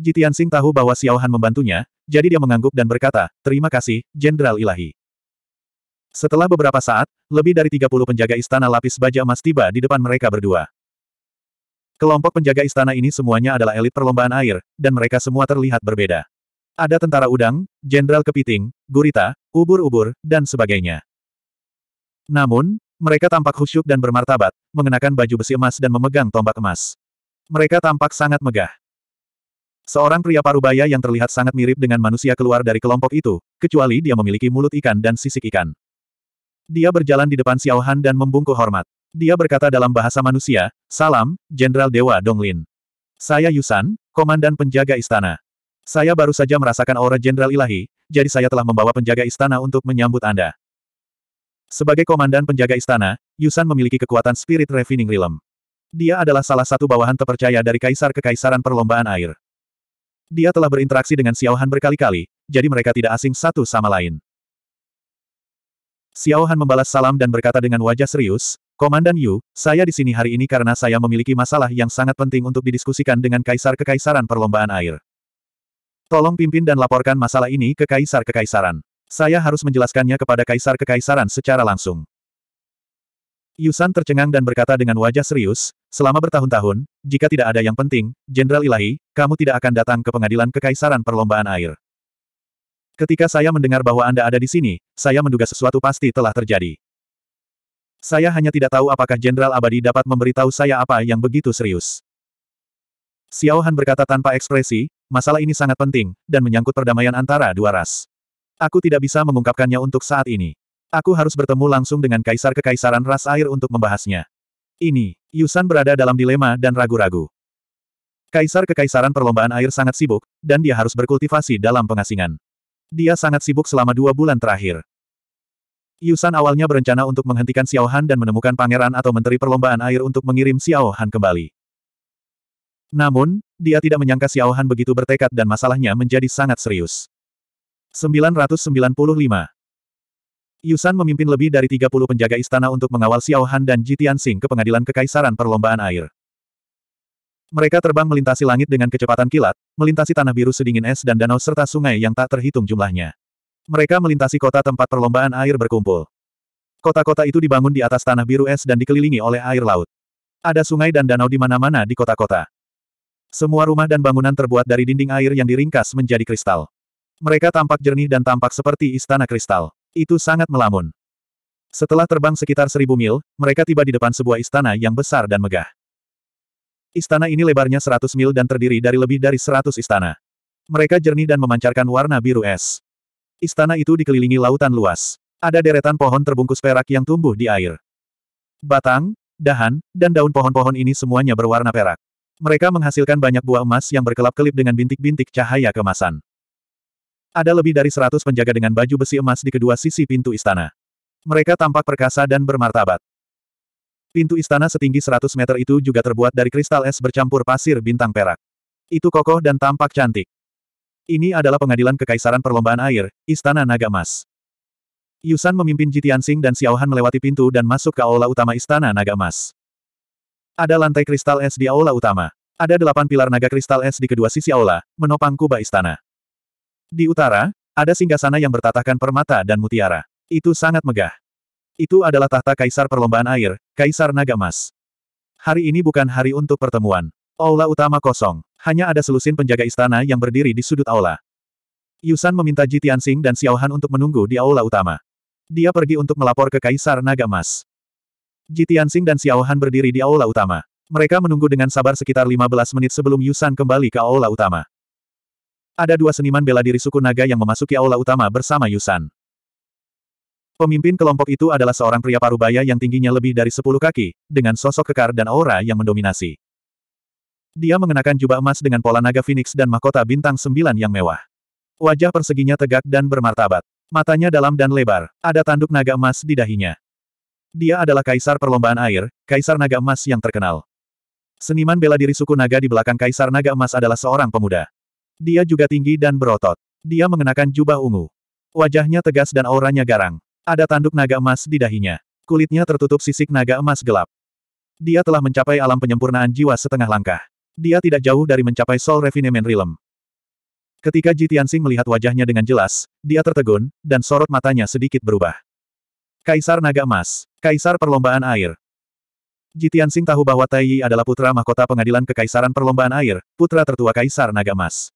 Jitian Sing tahu bahwa Xiao Han membantunya, jadi dia mengangguk dan berkata, Terima kasih, Jenderal Ilahi. Setelah beberapa saat, lebih dari 30 penjaga istana lapis baja emas tiba di depan mereka berdua. Kelompok penjaga istana ini semuanya adalah elit perlombaan air, dan mereka semua terlihat berbeda. Ada tentara udang, jenderal kepiting, gurita, ubur-ubur, dan sebagainya. Namun, mereka tampak khusyuk dan bermartabat, mengenakan baju besi emas dan memegang tombak emas. Mereka tampak sangat megah. Seorang pria parubaya yang terlihat sangat mirip dengan manusia keluar dari kelompok itu, kecuali dia memiliki mulut ikan dan sisik ikan. Dia berjalan di depan Xiao Han dan membungkuk hormat. Dia berkata dalam bahasa manusia, Salam, Jenderal Dewa Donglin. Saya Yusan, Komandan Penjaga Istana. Saya baru saja merasakan aura Jenderal Ilahi, jadi saya telah membawa penjaga istana untuk menyambut Anda. Sebagai Komandan Penjaga Istana, Yusan memiliki kekuatan Spirit Refining Realm. Dia adalah salah satu bawahan terpercaya dari Kaisar Kekaisaran Perlombaan Air. Dia telah berinteraksi dengan Xiao Han berkali-kali, jadi mereka tidak asing satu sama lain. Xiao Han membalas salam dan berkata dengan wajah serius, Komandan Yu, saya di sini hari ini karena saya memiliki masalah yang sangat penting untuk didiskusikan dengan Kaisar Kekaisaran Perlombaan Air. Tolong pimpin dan laporkan masalah ini ke Kaisar Kekaisaran. Saya harus menjelaskannya kepada Kaisar Kekaisaran secara langsung. Yusan tercengang dan berkata dengan wajah serius, selama bertahun-tahun, jika tidak ada yang penting, Jenderal Ilahi, kamu tidak akan datang ke pengadilan Kekaisaran Perlombaan Air. Ketika saya mendengar bahwa Anda ada di sini, saya menduga sesuatu pasti telah terjadi. Saya hanya tidak tahu apakah Jenderal Abadi dapat memberitahu saya apa yang begitu serius. Xiao Han berkata tanpa ekspresi, masalah ini sangat penting, dan menyangkut perdamaian antara dua ras. Aku tidak bisa mengungkapkannya untuk saat ini. Aku harus bertemu langsung dengan Kaisar Kekaisaran Ras Air untuk membahasnya. Ini, Yusan berada dalam dilema dan ragu-ragu. Kaisar Kekaisaran Perlombaan Air sangat sibuk, dan dia harus berkultivasi dalam pengasingan. Dia sangat sibuk selama dua bulan terakhir. Yusan awalnya berencana untuk menghentikan Xiao Han dan menemukan pangeran atau menteri perlombaan air untuk mengirim Xiao Han kembali. Namun, dia tidak menyangka Xiao Han begitu bertekad dan masalahnya menjadi sangat serius. 995 Yusan memimpin lebih dari 30 penjaga istana untuk mengawal Xiao Han dan Jitian Tianxing ke pengadilan kekaisaran perlombaan air. Mereka terbang melintasi langit dengan kecepatan kilat, melintasi tanah biru sedingin es dan danau serta sungai yang tak terhitung jumlahnya. Mereka melintasi kota tempat perlombaan air berkumpul. Kota-kota itu dibangun di atas tanah biru es dan dikelilingi oleh air laut. Ada sungai dan danau di mana-mana di kota-kota. Semua rumah dan bangunan terbuat dari dinding air yang diringkas menjadi kristal. Mereka tampak jernih dan tampak seperti istana kristal. Itu sangat melamun. Setelah terbang sekitar seribu mil, mereka tiba di depan sebuah istana yang besar dan megah. Istana ini lebarnya 100 mil dan terdiri dari lebih dari 100 istana. Mereka jernih dan memancarkan warna biru es. Istana itu dikelilingi lautan luas. Ada deretan pohon terbungkus perak yang tumbuh di air. Batang, dahan, dan daun pohon-pohon ini semuanya berwarna perak. Mereka menghasilkan banyak buah emas yang berkelap-kelip dengan bintik-bintik cahaya kemasan. Ada lebih dari 100 penjaga dengan baju besi emas di kedua sisi pintu istana. Mereka tampak perkasa dan bermartabat. Pintu istana setinggi 100 meter itu juga terbuat dari kristal es bercampur pasir bintang perak. Itu kokoh dan tampak cantik. Ini adalah pengadilan kekaisaran perlombaan air, Istana Naga Emas. Yusan memimpin Jitiansing dan Xiaohan melewati pintu dan masuk ke aula utama Istana Naga Emas. Ada lantai kristal es di aula utama. Ada delapan pilar naga kristal es di kedua sisi aula, menopang kubah istana. Di utara, ada singgasana yang bertatahkan permata dan mutiara. Itu sangat megah. Itu adalah tahta Kaisar Perlombaan Air, Kaisar Naga emas. Hari ini bukan hari untuk pertemuan. Aula utama kosong. Hanya ada selusin penjaga istana yang berdiri di sudut aula. Yusan meminta Ji Tianxing dan Xiao Han untuk menunggu di aula utama. Dia pergi untuk melapor ke Kaisar Naga emas. Ji Tianxing dan Xiao Han berdiri di aula utama. Mereka menunggu dengan sabar sekitar 15 menit sebelum Yusan kembali ke aula utama. Ada dua seniman bela diri suku naga yang memasuki aula utama bersama Yusan. Pemimpin kelompok itu adalah seorang pria parubaya yang tingginya lebih dari 10 kaki, dengan sosok kekar dan aura yang mendominasi. Dia mengenakan jubah emas dengan pola naga phoenix dan mahkota bintang sembilan yang mewah. Wajah perseginya tegak dan bermartabat. Matanya dalam dan lebar, ada tanduk naga emas di dahinya. Dia adalah kaisar perlombaan air, kaisar naga emas yang terkenal. Seniman bela diri suku naga di belakang kaisar naga emas adalah seorang pemuda. Dia juga tinggi dan berotot. Dia mengenakan jubah ungu. Wajahnya tegas dan auranya garang. Ada tanduk naga emas di dahinya. Kulitnya tertutup sisik naga emas gelap. Dia telah mencapai alam penyempurnaan jiwa setengah langkah. Dia tidak jauh dari mencapai Soul Refinement Realm. Ketika Ji Tianxing melihat wajahnya dengan jelas, dia tertegun, dan sorot matanya sedikit berubah. Kaisar Naga Emas, Kaisar Perlombaan Air. Ji Tianxing tahu bahwa Tai Yi adalah putra mahkota pengadilan Kekaisaran Perlombaan Air, putra tertua Kaisar Naga Emas.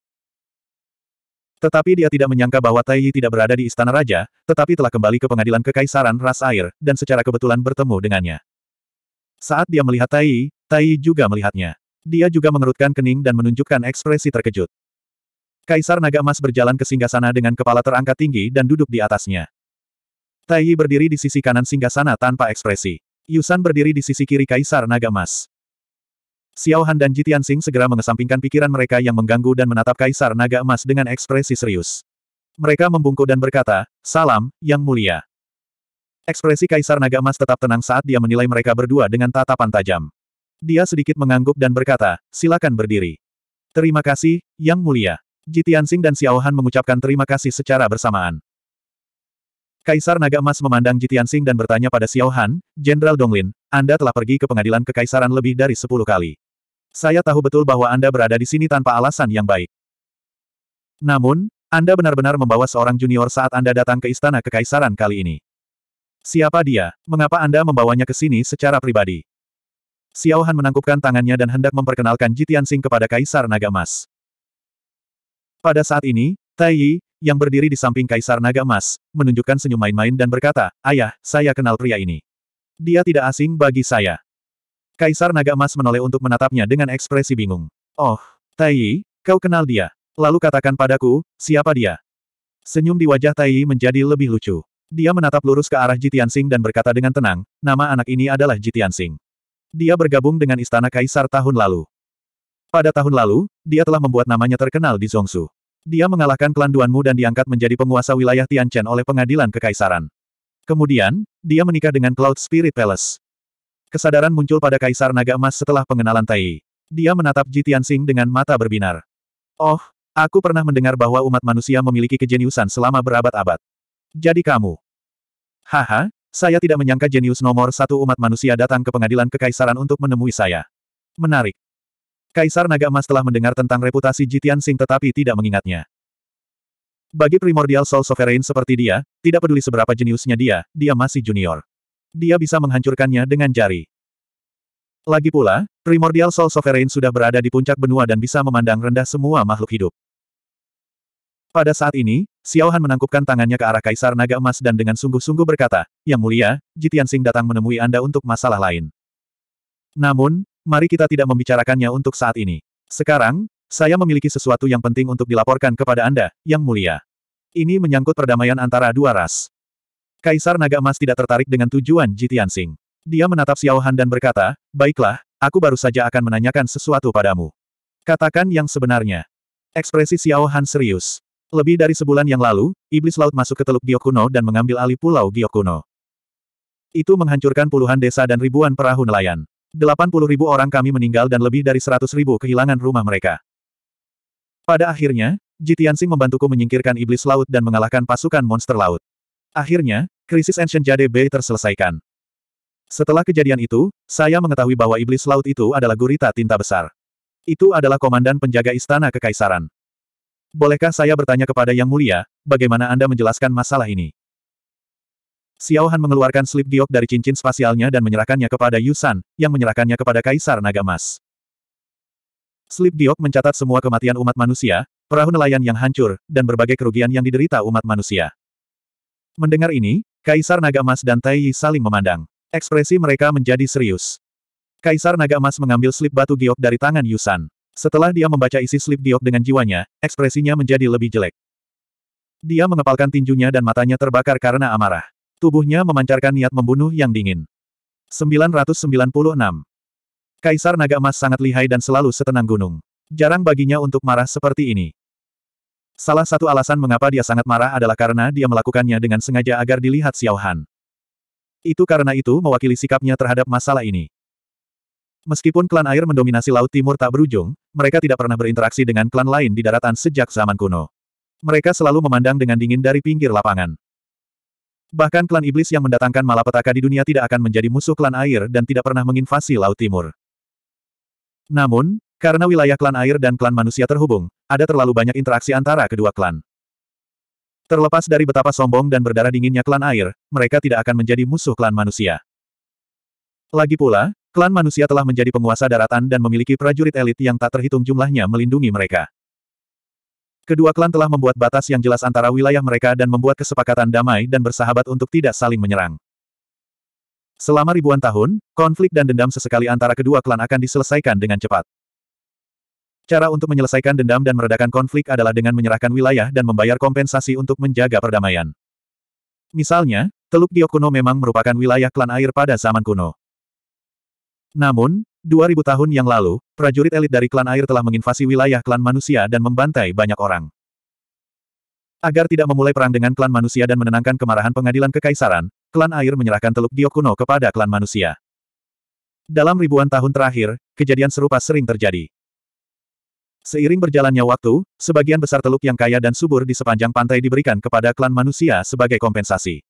Tetapi dia tidak menyangka bahwa Tai Yi tidak berada di istana raja, tetapi telah kembali ke pengadilan kekaisaran ras air, dan secara kebetulan bertemu dengannya. Saat dia melihat Tai Yi, Tai Yi juga melihatnya. Dia juga mengerutkan kening dan menunjukkan ekspresi terkejut. Kaisar Naga Emas berjalan ke singgasana dengan kepala terangkat tinggi dan duduk di atasnya. Tai Yi berdiri di sisi kanan singgasana tanpa ekspresi. Yusan berdiri di sisi kiri Kaisar Naga Emas. Xiao Han dan Jitian Xing segera mengesampingkan pikiran mereka yang mengganggu dan menatap Kaisar Naga Emas dengan ekspresi serius. Mereka membungkuk dan berkata, Salam, Yang Mulia. Ekspresi Kaisar Naga Emas tetap tenang saat dia menilai mereka berdua dengan tatapan tajam. Dia sedikit mengangguk dan berkata, silakan berdiri. Terima kasih, Yang Mulia. Jitian Xing dan Xiao Han mengucapkan terima kasih secara bersamaan. Kaisar Naga Emas memandang Jitian Xing dan bertanya pada Xiao Han, Jenderal Donglin, Anda telah pergi ke pengadilan kekaisaran lebih dari sepuluh kali. Saya tahu betul bahwa Anda berada di sini tanpa alasan yang baik. Namun, Anda benar-benar membawa seorang junior saat Anda datang ke Istana Kekaisaran kali ini. Siapa dia? Mengapa Anda membawanya ke sini secara pribadi? Xiao Han menangkupkan tangannya dan hendak memperkenalkan Jitian Sing kepada Kaisar Naga Emas. Pada saat ini, Tai Yi, yang berdiri di samping Kaisar Naga Emas, menunjukkan senyum main-main dan berkata, Ayah, saya kenal pria ini. Dia tidak asing bagi saya. Kaisar Naga Emas menoleh untuk menatapnya dengan ekspresi bingung. Oh, Taiyi, kau kenal dia. Lalu katakan padaku, siapa dia? Senyum di wajah Taiyi menjadi lebih lucu. Dia menatap lurus ke arah Jitian Sing dan berkata dengan tenang, nama anak ini adalah Jitian Sing. Dia bergabung dengan Istana Kaisar tahun lalu. Pada tahun lalu, dia telah membuat namanya terkenal di Zongsu. Dia mengalahkan klan Duanmu dan diangkat menjadi penguasa wilayah Tianchen oleh pengadilan kekaisaran. Kemudian, dia menikah dengan Cloud Spirit Palace. Kesadaran muncul pada Kaisar Naga Emas setelah pengenalan Tai. Dia menatap Jitian Sing dengan mata berbinar. Oh, aku pernah mendengar bahwa umat manusia memiliki kejeniusan selama berabad-abad. Jadi kamu. Haha, saya tidak menyangka jenius nomor satu umat manusia datang ke pengadilan kekaisaran untuk menemui saya. Menarik. Kaisar Naga Emas telah mendengar tentang reputasi Jitian Sing tetapi tidak mengingatnya. Bagi primordial soul sovereign seperti dia, tidak peduli seberapa jeniusnya dia, dia masih junior dia bisa menghancurkannya dengan jari. Lagi pula, primordial Soul Sovereign sudah berada di puncak benua dan bisa memandang rendah semua makhluk hidup. Pada saat ini, Xiao Han menangkupkan tangannya ke arah Kaisar Naga Emas dan dengan sungguh-sungguh berkata, Yang mulia, Jitian Sing datang menemui Anda untuk masalah lain. Namun, mari kita tidak membicarakannya untuk saat ini. Sekarang, saya memiliki sesuatu yang penting untuk dilaporkan kepada Anda, Yang mulia. Ini menyangkut perdamaian antara dua ras. Kaisar Naga Emas tidak tertarik dengan tujuan Jitian Sing. Dia menatap Xiao Han dan berkata, Baiklah, aku baru saja akan menanyakan sesuatu padamu. Katakan yang sebenarnya. Ekspresi Xiao Han serius. Lebih dari sebulan yang lalu, Iblis Laut masuk ke Teluk Giokuno dan mengambil alih Pulau Giokuno. Itu menghancurkan puluhan desa dan ribuan perahu nelayan. 80 ribu orang kami meninggal dan lebih dari 100 ribu kehilangan rumah mereka. Pada akhirnya, Jitiansing membantuku menyingkirkan iblis laut dan mengalahkan pasukan monster laut. Akhirnya, Krisis Ancient Jade Bay terselesaikan. Setelah kejadian itu, saya mengetahui bahwa iblis laut itu adalah gurita tinta besar. Itu adalah komandan penjaga istana kekaisaran. Bolehkah saya bertanya kepada Yang Mulia, bagaimana Anda menjelaskan masalah ini? Xiao Han mengeluarkan slip giok dari cincin spasialnya dan menyerahkannya kepada Yusan, yang menyerahkannya kepada Kaisar Naga Mas. Slip giok mencatat semua kematian umat manusia, perahu nelayan yang hancur, dan berbagai kerugian yang diderita umat manusia. Mendengar ini, Kaisar Naga Emas dan Tai Yi saling memandang. Ekspresi mereka menjadi serius. Kaisar Naga Emas mengambil slip batu giok dari tangan Yusan. Setelah dia membaca isi slip giok dengan jiwanya, ekspresinya menjadi lebih jelek. Dia mengepalkan tinjunya dan matanya terbakar karena amarah. Tubuhnya memancarkan niat membunuh yang dingin. 996. Kaisar Naga Emas sangat lihai dan selalu setenang gunung. Jarang baginya untuk marah seperti ini. Salah satu alasan mengapa dia sangat marah adalah karena dia melakukannya dengan sengaja agar dilihat Xiao Han. Itu karena itu mewakili sikapnya terhadap masalah ini. Meskipun klan air mendominasi Laut Timur tak berujung, mereka tidak pernah berinteraksi dengan klan lain di daratan sejak zaman kuno. Mereka selalu memandang dengan dingin dari pinggir lapangan. Bahkan klan iblis yang mendatangkan malapetaka di dunia tidak akan menjadi musuh klan air dan tidak pernah menginvasi Laut Timur. Namun, karena wilayah klan air dan klan manusia terhubung, ada terlalu banyak interaksi antara kedua klan. Terlepas dari betapa sombong dan berdarah dinginnya klan air, mereka tidak akan menjadi musuh klan manusia. Lagi pula, klan manusia telah menjadi penguasa daratan dan memiliki prajurit elit yang tak terhitung jumlahnya melindungi mereka. Kedua klan telah membuat batas yang jelas antara wilayah mereka dan membuat kesepakatan damai dan bersahabat untuk tidak saling menyerang. Selama ribuan tahun, konflik dan dendam sesekali antara kedua klan akan diselesaikan dengan cepat. Cara untuk menyelesaikan dendam dan meredakan konflik adalah dengan menyerahkan wilayah dan membayar kompensasi untuk menjaga perdamaian. Misalnya, Teluk Diokuno memang merupakan wilayah klan air pada zaman kuno. Namun, 2000 tahun yang lalu, prajurit elit dari klan air telah menginvasi wilayah klan manusia dan membantai banyak orang. Agar tidak memulai perang dengan klan manusia dan menenangkan kemarahan pengadilan kekaisaran, klan air menyerahkan Teluk Diokuno kepada klan manusia. Dalam ribuan tahun terakhir, kejadian serupa sering terjadi. Seiring berjalannya waktu, sebagian besar teluk yang kaya dan subur di sepanjang pantai diberikan kepada klan manusia sebagai kompensasi.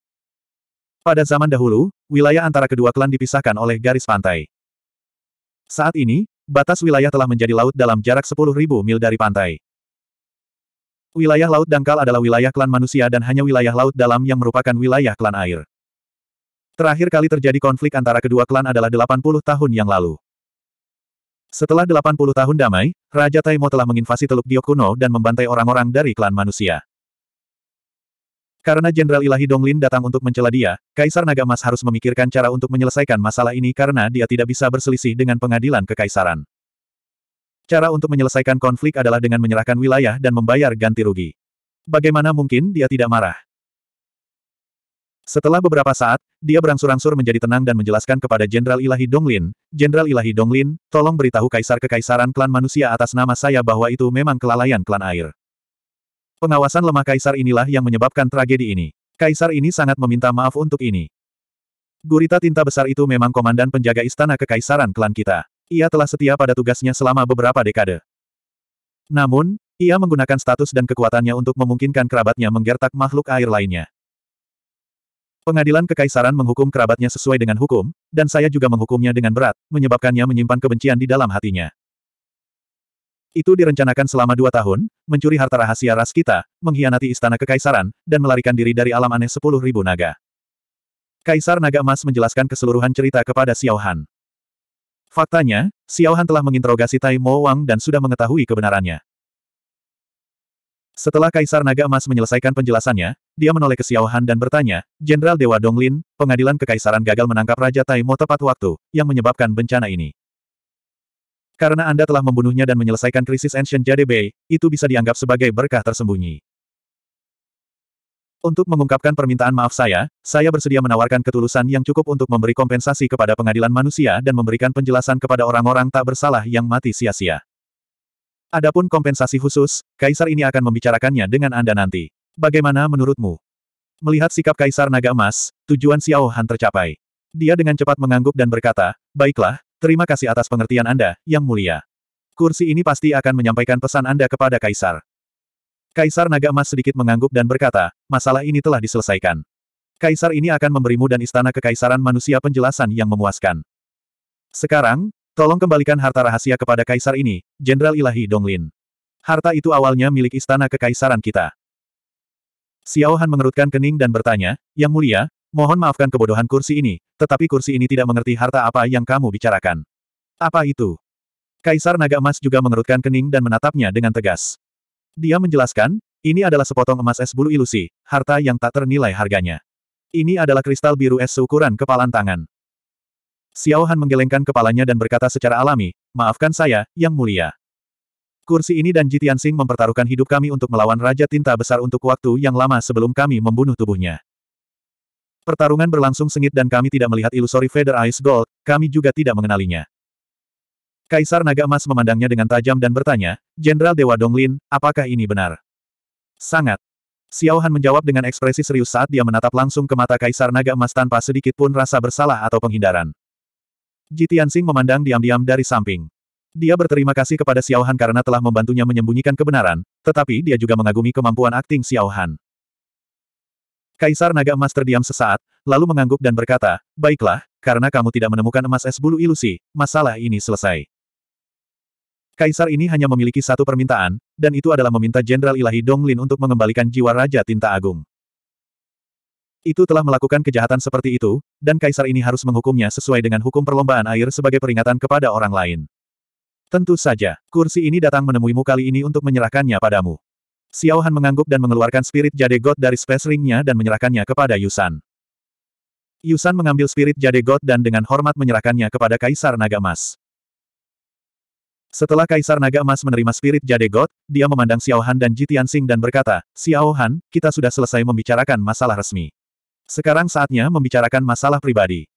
Pada zaman dahulu, wilayah antara kedua klan dipisahkan oleh garis pantai. Saat ini, batas wilayah telah menjadi laut dalam jarak 10.000 mil dari pantai. Wilayah laut dangkal adalah wilayah klan manusia dan hanya wilayah laut dalam yang merupakan wilayah klan air. Terakhir kali terjadi konflik antara kedua klan adalah 80 tahun yang lalu. Setelah 80 tahun damai, Raja Taimo telah menginvasi Teluk Giok kuno dan membantai orang-orang dari klan manusia. Karena Jenderal Ilahi Donglin datang untuk mencela dia, Kaisar Naga Mas harus memikirkan cara untuk menyelesaikan masalah ini karena dia tidak bisa berselisih dengan pengadilan kekaisaran. Cara untuk menyelesaikan konflik adalah dengan menyerahkan wilayah dan membayar ganti rugi. Bagaimana mungkin dia tidak marah? Setelah beberapa saat, dia berangsur-angsur menjadi tenang dan menjelaskan kepada Jenderal Ilahi Donglin, Jenderal Ilahi Donglin, tolong beritahu Kaisar Kekaisaran Klan Manusia atas nama saya bahwa itu memang kelalaian Klan Air. Pengawasan lemah Kaisar inilah yang menyebabkan tragedi ini. Kaisar ini sangat meminta maaf untuk ini. Gurita tinta besar itu memang komandan penjaga istana kekaisaran klan kita. Ia telah setia pada tugasnya selama beberapa dekade. Namun, ia menggunakan status dan kekuatannya untuk memungkinkan kerabatnya menggertak makhluk air lainnya. Pengadilan Kekaisaran menghukum kerabatnya sesuai dengan hukum, dan saya juga menghukumnya dengan berat, menyebabkannya menyimpan kebencian di dalam hatinya. Itu direncanakan selama dua tahun, mencuri harta rahasia ras kita, mengkhianati istana kekaisaran, dan melarikan diri dari alam aneh sepuluh ribu naga. Kaisar Naga Emas menjelaskan keseluruhan cerita kepada Xiao Han. Faktanya, Xiao Han telah menginterogasi Tai Mo Wang dan sudah mengetahui kebenarannya. Setelah Kaisar Naga Emas menyelesaikan penjelasannya, dia menoleh ke Xiao Han dan bertanya, Jenderal Dewa Donglin, pengadilan kekaisaran gagal menangkap Raja Tai Mo tepat waktu, yang menyebabkan bencana ini. Karena Anda telah membunuhnya dan menyelesaikan krisis Ancient Jade Bay, itu bisa dianggap sebagai berkah tersembunyi. Untuk mengungkapkan permintaan maaf saya, saya bersedia menawarkan ketulusan yang cukup untuk memberi kompensasi kepada pengadilan manusia dan memberikan penjelasan kepada orang-orang tak bersalah yang mati sia-sia. Adapun kompensasi khusus, kaisar ini akan membicarakannya dengan Anda nanti. Bagaimana menurutmu? Melihat sikap kaisar naga emas, tujuan Xiao Han tercapai. Dia dengan cepat mengangguk dan berkata, Baiklah, terima kasih atas pengertian Anda, yang mulia. Kursi ini pasti akan menyampaikan pesan Anda kepada kaisar. Kaisar naga emas sedikit mengangguk dan berkata, masalah ini telah diselesaikan. Kaisar ini akan memberimu dan istana kekaisaran manusia penjelasan yang memuaskan. Sekarang, Tolong kembalikan harta rahasia kepada kaisar ini, Jenderal Ilahi Donglin. Harta itu awalnya milik istana kekaisaran kita. Xiao Han mengerutkan kening dan bertanya, Yang mulia, mohon maafkan kebodohan kursi ini, tetapi kursi ini tidak mengerti harta apa yang kamu bicarakan. Apa itu? Kaisar Naga Emas juga mengerutkan kening dan menatapnya dengan tegas. Dia menjelaskan, ini adalah sepotong emas es bulu ilusi, harta yang tak ternilai harganya. Ini adalah kristal biru es seukuran kepalan tangan. Xiao Han menggelengkan kepalanya dan berkata secara alami, maafkan saya, yang mulia. Kursi ini dan Sing mempertaruhkan hidup kami untuk melawan Raja Tinta Besar untuk waktu yang lama sebelum kami membunuh tubuhnya. Pertarungan berlangsung sengit dan kami tidak melihat ilusori Feather Ice Gold, kami juga tidak mengenalinya. Kaisar Naga Emas memandangnya dengan tajam dan bertanya, Jenderal Dewa Donglin, apakah ini benar? Sangat. Xiao Han menjawab dengan ekspresi serius saat dia menatap langsung ke mata Kaisar Naga Emas tanpa sedikit pun rasa bersalah atau penghindaran. Ji Tianxing memandang diam-diam dari samping. Dia berterima kasih kepada Xiao Han karena telah membantunya menyembunyikan kebenaran, tetapi dia juga mengagumi kemampuan akting Xiao Han. Kaisar Naga Emas terdiam sesaat, lalu mengangguk dan berkata, Baiklah, karena kamu tidak menemukan emas es bulu ilusi, masalah ini selesai. Kaisar ini hanya memiliki satu permintaan, dan itu adalah meminta Jenderal Ilahi Dong Lin untuk mengembalikan jiwa Raja Tinta Agung. Itu telah melakukan kejahatan seperti itu, dan kaisar ini harus menghukumnya sesuai dengan hukum perlombaan air sebagai peringatan kepada orang lain. Tentu saja, kursi ini datang menemuimu kali ini untuk menyerahkannya padamu. Xiao Han mengangguk dan mengeluarkan spirit jade god dari space ringnya dan menyerahkannya kepada Yusan. Yusan mengambil spirit jade god dan dengan hormat menyerahkannya kepada kaisar naga emas. Setelah Kaisar Naga Emas menerima spirit Jade God, dia memandang Xiao Han dan Jitian Sing dan berkata, Xiao Han, kita sudah selesai membicarakan masalah resmi. Sekarang saatnya membicarakan masalah pribadi.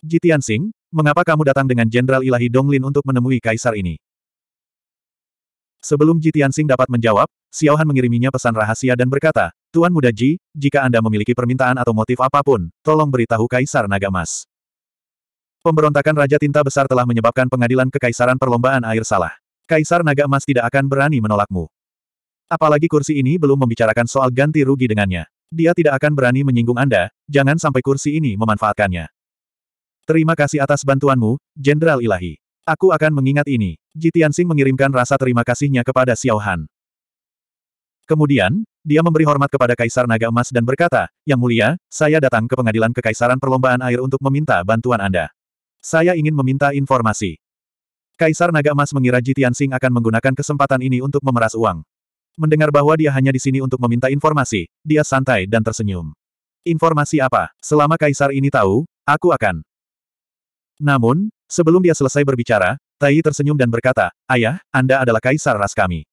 Jitian Singh, mengapa kamu datang dengan Jenderal Ilahi Donglin untuk menemui kaisar ini? Sebelum Jitian Singh dapat menjawab, Xiao Han mengiriminya pesan rahasia dan berkata, Tuan Muda Ji, jika Anda memiliki permintaan atau motif apapun, tolong beritahu Kaisar Naga Mas. Pemberontakan Raja Tinta Besar telah menyebabkan pengadilan kekaisaran perlombaan air salah. Kaisar Naga Emas tidak akan berani menolakmu. Apalagi kursi ini belum membicarakan soal ganti rugi dengannya. Dia tidak akan berani menyinggung Anda, jangan sampai kursi ini memanfaatkannya. Terima kasih atas bantuanmu, Jenderal Ilahi. Aku akan mengingat ini. Jitiansing mengirimkan rasa terima kasihnya kepada Xiao Han. Kemudian, dia memberi hormat kepada Kaisar Naga Emas dan berkata, Yang mulia, saya datang ke pengadilan Kekaisaran Perlombaan Air untuk meminta bantuan Anda. Saya ingin meminta informasi. Kaisar Naga Emas mengira Jitiansing akan menggunakan kesempatan ini untuk memeras uang. Mendengar bahwa dia hanya di sini untuk meminta informasi, dia santai dan tersenyum. Informasi apa? Selama kaisar ini tahu, aku akan. Namun, sebelum dia selesai berbicara, Tai tersenyum dan berkata, Ayah, Anda adalah kaisar ras kami.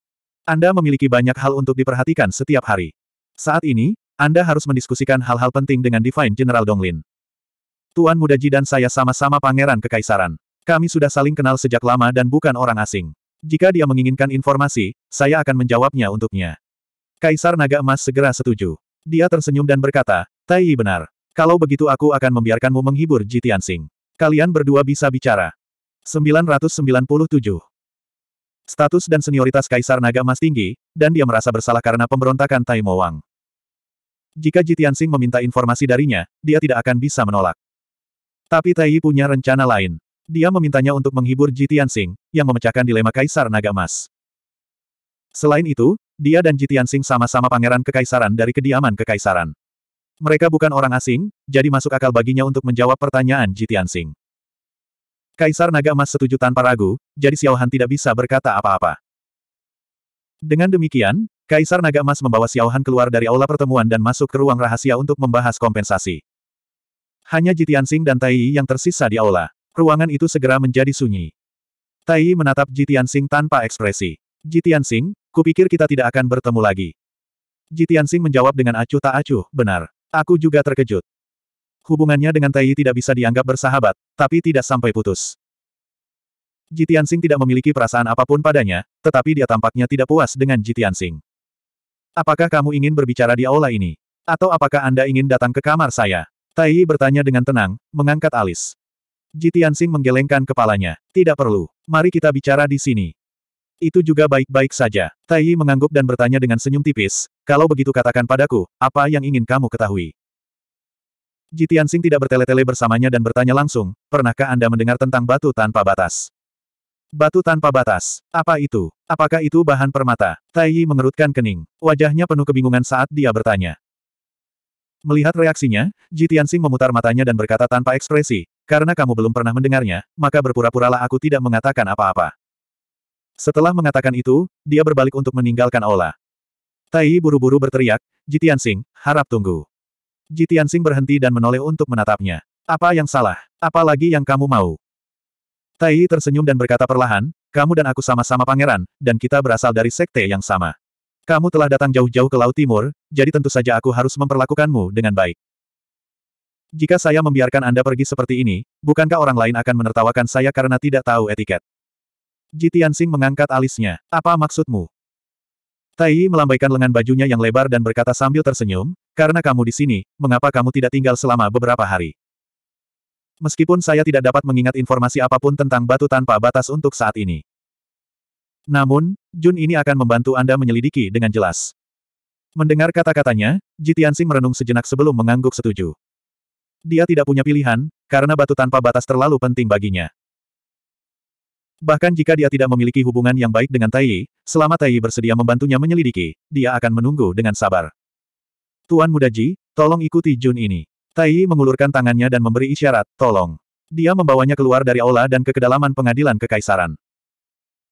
Anda memiliki banyak hal untuk diperhatikan setiap hari. Saat ini, Anda harus mendiskusikan hal-hal penting dengan Divine General Donglin. Tuan Muda Ji dan saya sama-sama pangeran kekaisaran. Kami sudah saling kenal sejak lama dan bukan orang asing. Jika dia menginginkan informasi, saya akan menjawabnya untuknya. Kaisar Naga Emas segera setuju. Dia tersenyum dan berkata, Tai benar. Kalau begitu aku akan membiarkanmu menghibur Ji Tianxing. Kalian berdua bisa bicara. 997. Status dan senioritas Kaisar Naga Emas tinggi, dan dia merasa bersalah karena pemberontakan Tai Mo Wang. Jika Ji Tianxing meminta informasi darinya, dia tidak akan bisa menolak. Tapi Tai punya rencana lain. Dia memintanya untuk menghibur Ji Tianxing, yang memecahkan dilema Kaisar Naga Emas. Selain itu, dia dan Ji Tianxing sama-sama pangeran kekaisaran dari kediaman kekaisaran. Mereka bukan orang asing, jadi masuk akal baginya untuk menjawab pertanyaan Ji Tianxing. Kaisar Naga Emas setuju tanpa ragu, jadi Xiao Han tidak bisa berkata apa-apa. Dengan demikian, Kaisar Naga Emas membawa Xiao Han keluar dari aula pertemuan dan masuk ke ruang rahasia untuk membahas kompensasi. Hanya Jitian Sing dan Tai Yi yang tersisa di aula ruangan itu segera menjadi sunyi. Tai menatap Jitian Sing tanpa ekspresi. Jitian Sing, kupikir kita tidak akan bertemu lagi. Jitian Sing menjawab dengan acuh tak acuh, benar. Aku juga terkejut. Hubungannya dengan Tai tidak bisa dianggap bersahabat, tapi tidak sampai putus. Jitian Sing tidak memiliki perasaan apapun padanya, tetapi dia tampaknya tidak puas dengan Jitian Sing. Apakah kamu ingin berbicara di aula ini? Atau apakah Anda ingin datang ke kamar saya? Tai bertanya dengan tenang, mengangkat alis. Ji Tianxing menggelengkan kepalanya. Tidak perlu. Mari kita bicara di sini. Itu juga baik-baik saja. Tai Yi mengangguk dan bertanya dengan senyum tipis, kalau begitu katakan padaku, apa yang ingin kamu ketahui? Ji Tianxing tidak bertele-tele bersamanya dan bertanya langsung, pernahkah Anda mendengar tentang batu tanpa batas? Batu tanpa batas. Apa itu? Apakah itu bahan permata? Tai Yi mengerutkan kening. Wajahnya penuh kebingungan saat dia bertanya. Melihat reaksinya, Ji Tianxing memutar matanya dan berkata tanpa ekspresi, karena kamu belum pernah mendengarnya, maka berpura-puralah aku tidak mengatakan apa-apa. Setelah mengatakan itu, dia berbalik untuk meninggalkan aula. Tai buru-buru berteriak, Jitian Sing, harap tunggu. Jitian Sing berhenti dan menoleh untuk menatapnya. Apa yang salah? Apalagi yang kamu mau? Tai tersenyum dan berkata perlahan, kamu dan aku sama-sama pangeran, dan kita berasal dari sekte yang sama. Kamu telah datang jauh-jauh ke Laut Timur, jadi tentu saja aku harus memperlakukanmu dengan baik. Jika saya membiarkan Anda pergi seperti ini, bukankah orang lain akan menertawakan saya karena tidak tahu etiket? Ji Tianxing mengangkat alisnya. Apa maksudmu? Tai Yi melambaikan lengan bajunya yang lebar dan berkata sambil tersenyum, karena kamu di sini, mengapa kamu tidak tinggal selama beberapa hari? Meskipun saya tidak dapat mengingat informasi apapun tentang batu tanpa batas untuk saat ini. Namun, Jun ini akan membantu Anda menyelidiki dengan jelas. Mendengar kata-katanya, Ji Tianxing merenung sejenak sebelum mengangguk setuju. Dia tidak punya pilihan, karena batu tanpa batas terlalu penting baginya. Bahkan jika dia tidak memiliki hubungan yang baik dengan Taiyi, selama Taiyi bersedia membantunya menyelidiki, dia akan menunggu dengan sabar. Tuan Muda Ji, tolong ikuti Jun ini. Taiyi mengulurkan tangannya dan memberi isyarat, tolong. Dia membawanya keluar dari aula dan ke kedalaman pengadilan kekaisaran.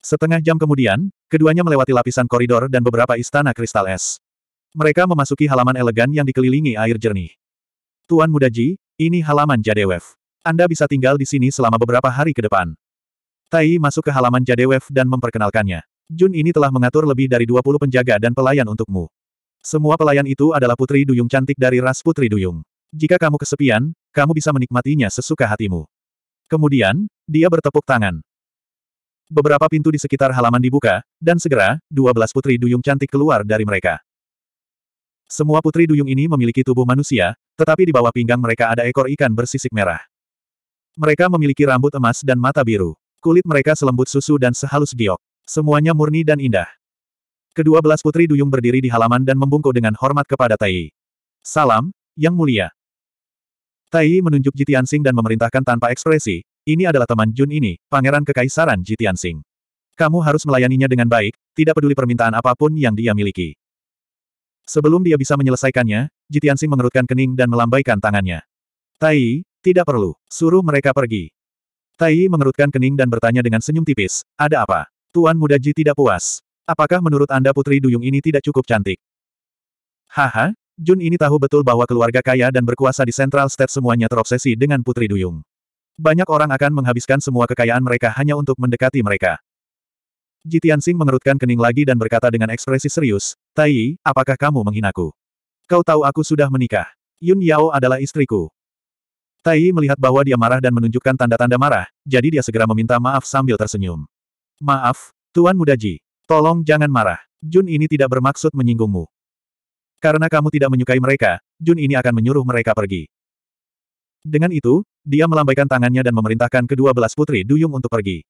Setengah jam kemudian, keduanya melewati lapisan koridor dan beberapa istana kristal es. Mereka memasuki halaman elegan yang dikelilingi air jernih. Tuan Muda Ji, ini halaman Jadewef. Anda bisa tinggal di sini selama beberapa hari ke depan. Tai masuk ke halaman Jadewef dan memperkenalkannya. Jun ini telah mengatur lebih dari 20 penjaga dan pelayan untukmu. Semua pelayan itu adalah putri duyung cantik dari ras putri duyung. Jika kamu kesepian, kamu bisa menikmatinya sesuka hatimu. Kemudian, dia bertepuk tangan. Beberapa pintu di sekitar halaman dibuka, dan segera, 12 putri duyung cantik keluar dari mereka. Semua putri duyung ini memiliki tubuh manusia, tetapi di bawah pinggang mereka ada ekor ikan bersisik merah. Mereka memiliki rambut emas dan mata biru. Kulit mereka selembut susu dan sehalus giok. Semuanya murni dan indah. Kedua belas putri duyung berdiri di halaman dan membungkuk dengan hormat kepada Tai. Salam, Yang Mulia. Tai menunjuk Jitian Sing dan memerintahkan tanpa ekspresi, ini adalah teman Jun ini, pangeran kekaisaran Jitian Sing. Kamu harus melayaninya dengan baik, tidak peduli permintaan apapun yang dia miliki. Sebelum dia bisa menyelesaikannya, Jitiansing mengerutkan kening dan melambaikan tangannya. Tai, tidak perlu. Suruh mereka pergi. Tai mengerutkan kening dan bertanya dengan senyum tipis, ada apa? Tuan muda Ji tidak puas. Apakah menurut Anda putri duyung ini tidak cukup cantik? Haha, Jun ini tahu betul bahwa keluarga kaya dan berkuasa di Central State semuanya terobsesi dengan putri duyung. Banyak orang akan menghabiskan semua kekayaan mereka hanya untuk mendekati mereka. Jitian Sing mengerutkan kening lagi dan berkata dengan ekspresi serius, Tai, apakah kamu menghinaku? Kau tahu aku sudah menikah. Yun Yao adalah istriku. Tai melihat bahwa dia marah dan menunjukkan tanda-tanda marah, jadi dia segera meminta maaf sambil tersenyum. Maaf, Tuan Muda Ji. Tolong jangan marah. Jun ini tidak bermaksud menyinggungmu. Karena kamu tidak menyukai mereka, Jun ini akan menyuruh mereka pergi. Dengan itu, dia melambaikan tangannya dan memerintahkan kedua belas putri duyung untuk pergi.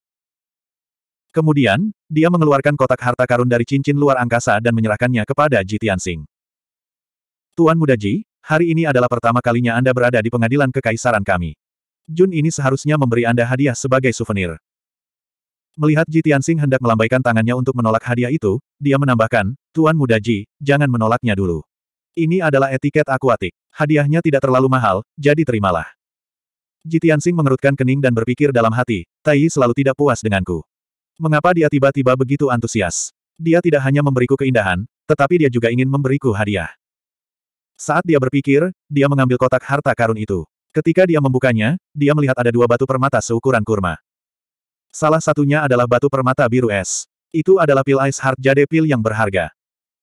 Kemudian, dia mengeluarkan kotak harta karun dari cincin luar angkasa dan menyerahkannya kepada Ji Tianxing. Tuan Muda Ji, hari ini adalah pertama kalinya Anda berada di pengadilan kekaisaran kami. Jun ini seharusnya memberi Anda hadiah sebagai souvenir. Melihat Ji Tianxing hendak melambaikan tangannya untuk menolak hadiah itu, dia menambahkan, Tuan Muda Ji, jangan menolaknya dulu. Ini adalah etiket akuatik. Hadiahnya tidak terlalu mahal, jadi terimalah. Jitian Tianxing mengerutkan kening dan berpikir dalam hati, Tai selalu tidak puas denganku. Mengapa dia tiba-tiba begitu antusias? Dia tidak hanya memberiku keindahan, tetapi dia juga ingin memberiku hadiah. Saat dia berpikir, dia mengambil kotak harta karun itu. Ketika dia membukanya, dia melihat ada dua batu permata seukuran kurma. Salah satunya adalah batu permata biru es. Itu adalah pil ice heart jade pil yang berharga.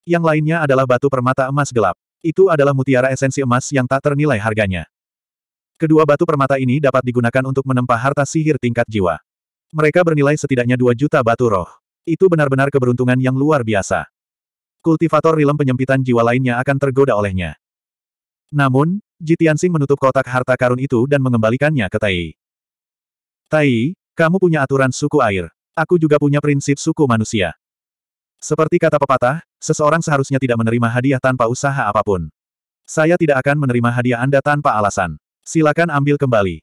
Yang lainnya adalah batu permata emas gelap. Itu adalah mutiara esensi emas yang tak ternilai harganya. Kedua batu permata ini dapat digunakan untuk menempa harta sihir tingkat jiwa. Mereka bernilai setidaknya 2 juta batu roh. Itu benar-benar keberuntungan yang luar biasa. Kultivator rilem penyempitan jiwa lainnya akan tergoda olehnya. Namun, Jitiansing menutup kotak harta karun itu dan mengembalikannya ke Tai. Tai, kamu punya aturan suku air. Aku juga punya prinsip suku manusia. Seperti kata pepatah, seseorang seharusnya tidak menerima hadiah tanpa usaha apapun. Saya tidak akan menerima hadiah Anda tanpa alasan. Silakan ambil kembali.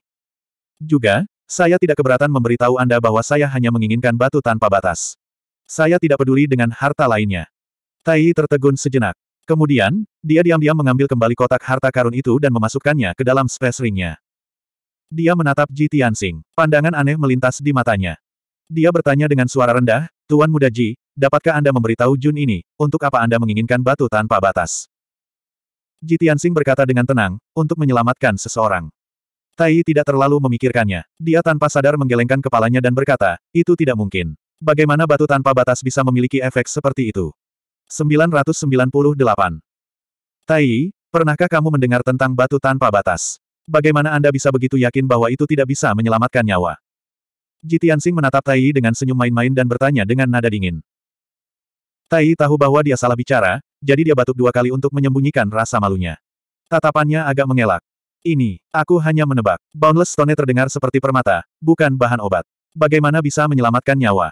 Juga, saya tidak keberatan memberitahu Anda bahwa saya hanya menginginkan batu tanpa batas. Saya tidak peduli dengan harta lainnya. Tai tertegun sejenak. Kemudian, dia diam-diam mengambil kembali kotak harta karun itu dan memasukkannya ke dalam space ringnya. Dia menatap Ji Tianxing. Pandangan aneh melintas di matanya. Dia bertanya dengan suara rendah, Tuan Muda Ji, dapatkah Anda memberitahu Jun ini, untuk apa Anda menginginkan batu tanpa batas? Ji Tianxing berkata dengan tenang, untuk menyelamatkan seseorang. Tai tidak terlalu memikirkannya. Dia tanpa sadar menggelengkan kepalanya dan berkata, itu tidak mungkin. Bagaimana batu tanpa batas bisa memiliki efek seperti itu? 998. Tai, pernahkah kamu mendengar tentang batu tanpa batas? Bagaimana Anda bisa begitu yakin bahwa itu tidak bisa menyelamatkan nyawa? Jitiansing menatap Tai dengan senyum main-main dan bertanya dengan nada dingin. Tai tahu bahwa dia salah bicara, jadi dia batuk dua kali untuk menyembunyikan rasa malunya. Tatapannya agak mengelak. Ini, aku hanya menebak. Boundless Stone terdengar seperti permata, bukan bahan obat. Bagaimana bisa menyelamatkan nyawa?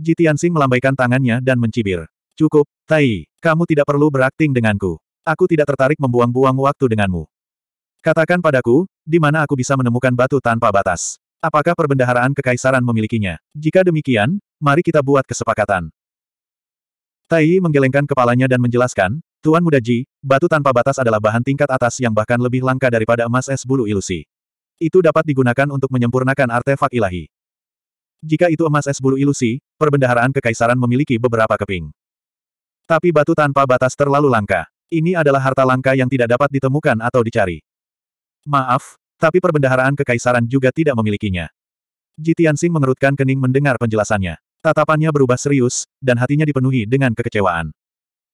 Jitiansing melambaikan tangannya dan mencibir. Cukup, Tai. Kamu tidak perlu berakting denganku. Aku tidak tertarik membuang-buang waktu denganmu. Katakan padaku, di mana aku bisa menemukan batu tanpa batas. Apakah perbendaharaan kekaisaran memilikinya? Jika demikian, mari kita buat kesepakatan. Tai menggelengkan kepalanya dan menjelaskan, Tuan Muda Ji, batu tanpa batas adalah bahan tingkat atas yang bahkan lebih langka daripada emas es bulu ilusi. Itu dapat digunakan untuk menyempurnakan artefak ilahi. Jika itu emas es bulu ilusi, perbendaharaan kekaisaran memiliki beberapa keping. Tapi batu tanpa batas terlalu langka. Ini adalah harta langka yang tidak dapat ditemukan atau dicari. Maaf, tapi perbendaharaan kekaisaran juga tidak memilikinya. Jitian Sing mengerutkan kening mendengar penjelasannya. Tatapannya berubah serius, dan hatinya dipenuhi dengan kekecewaan.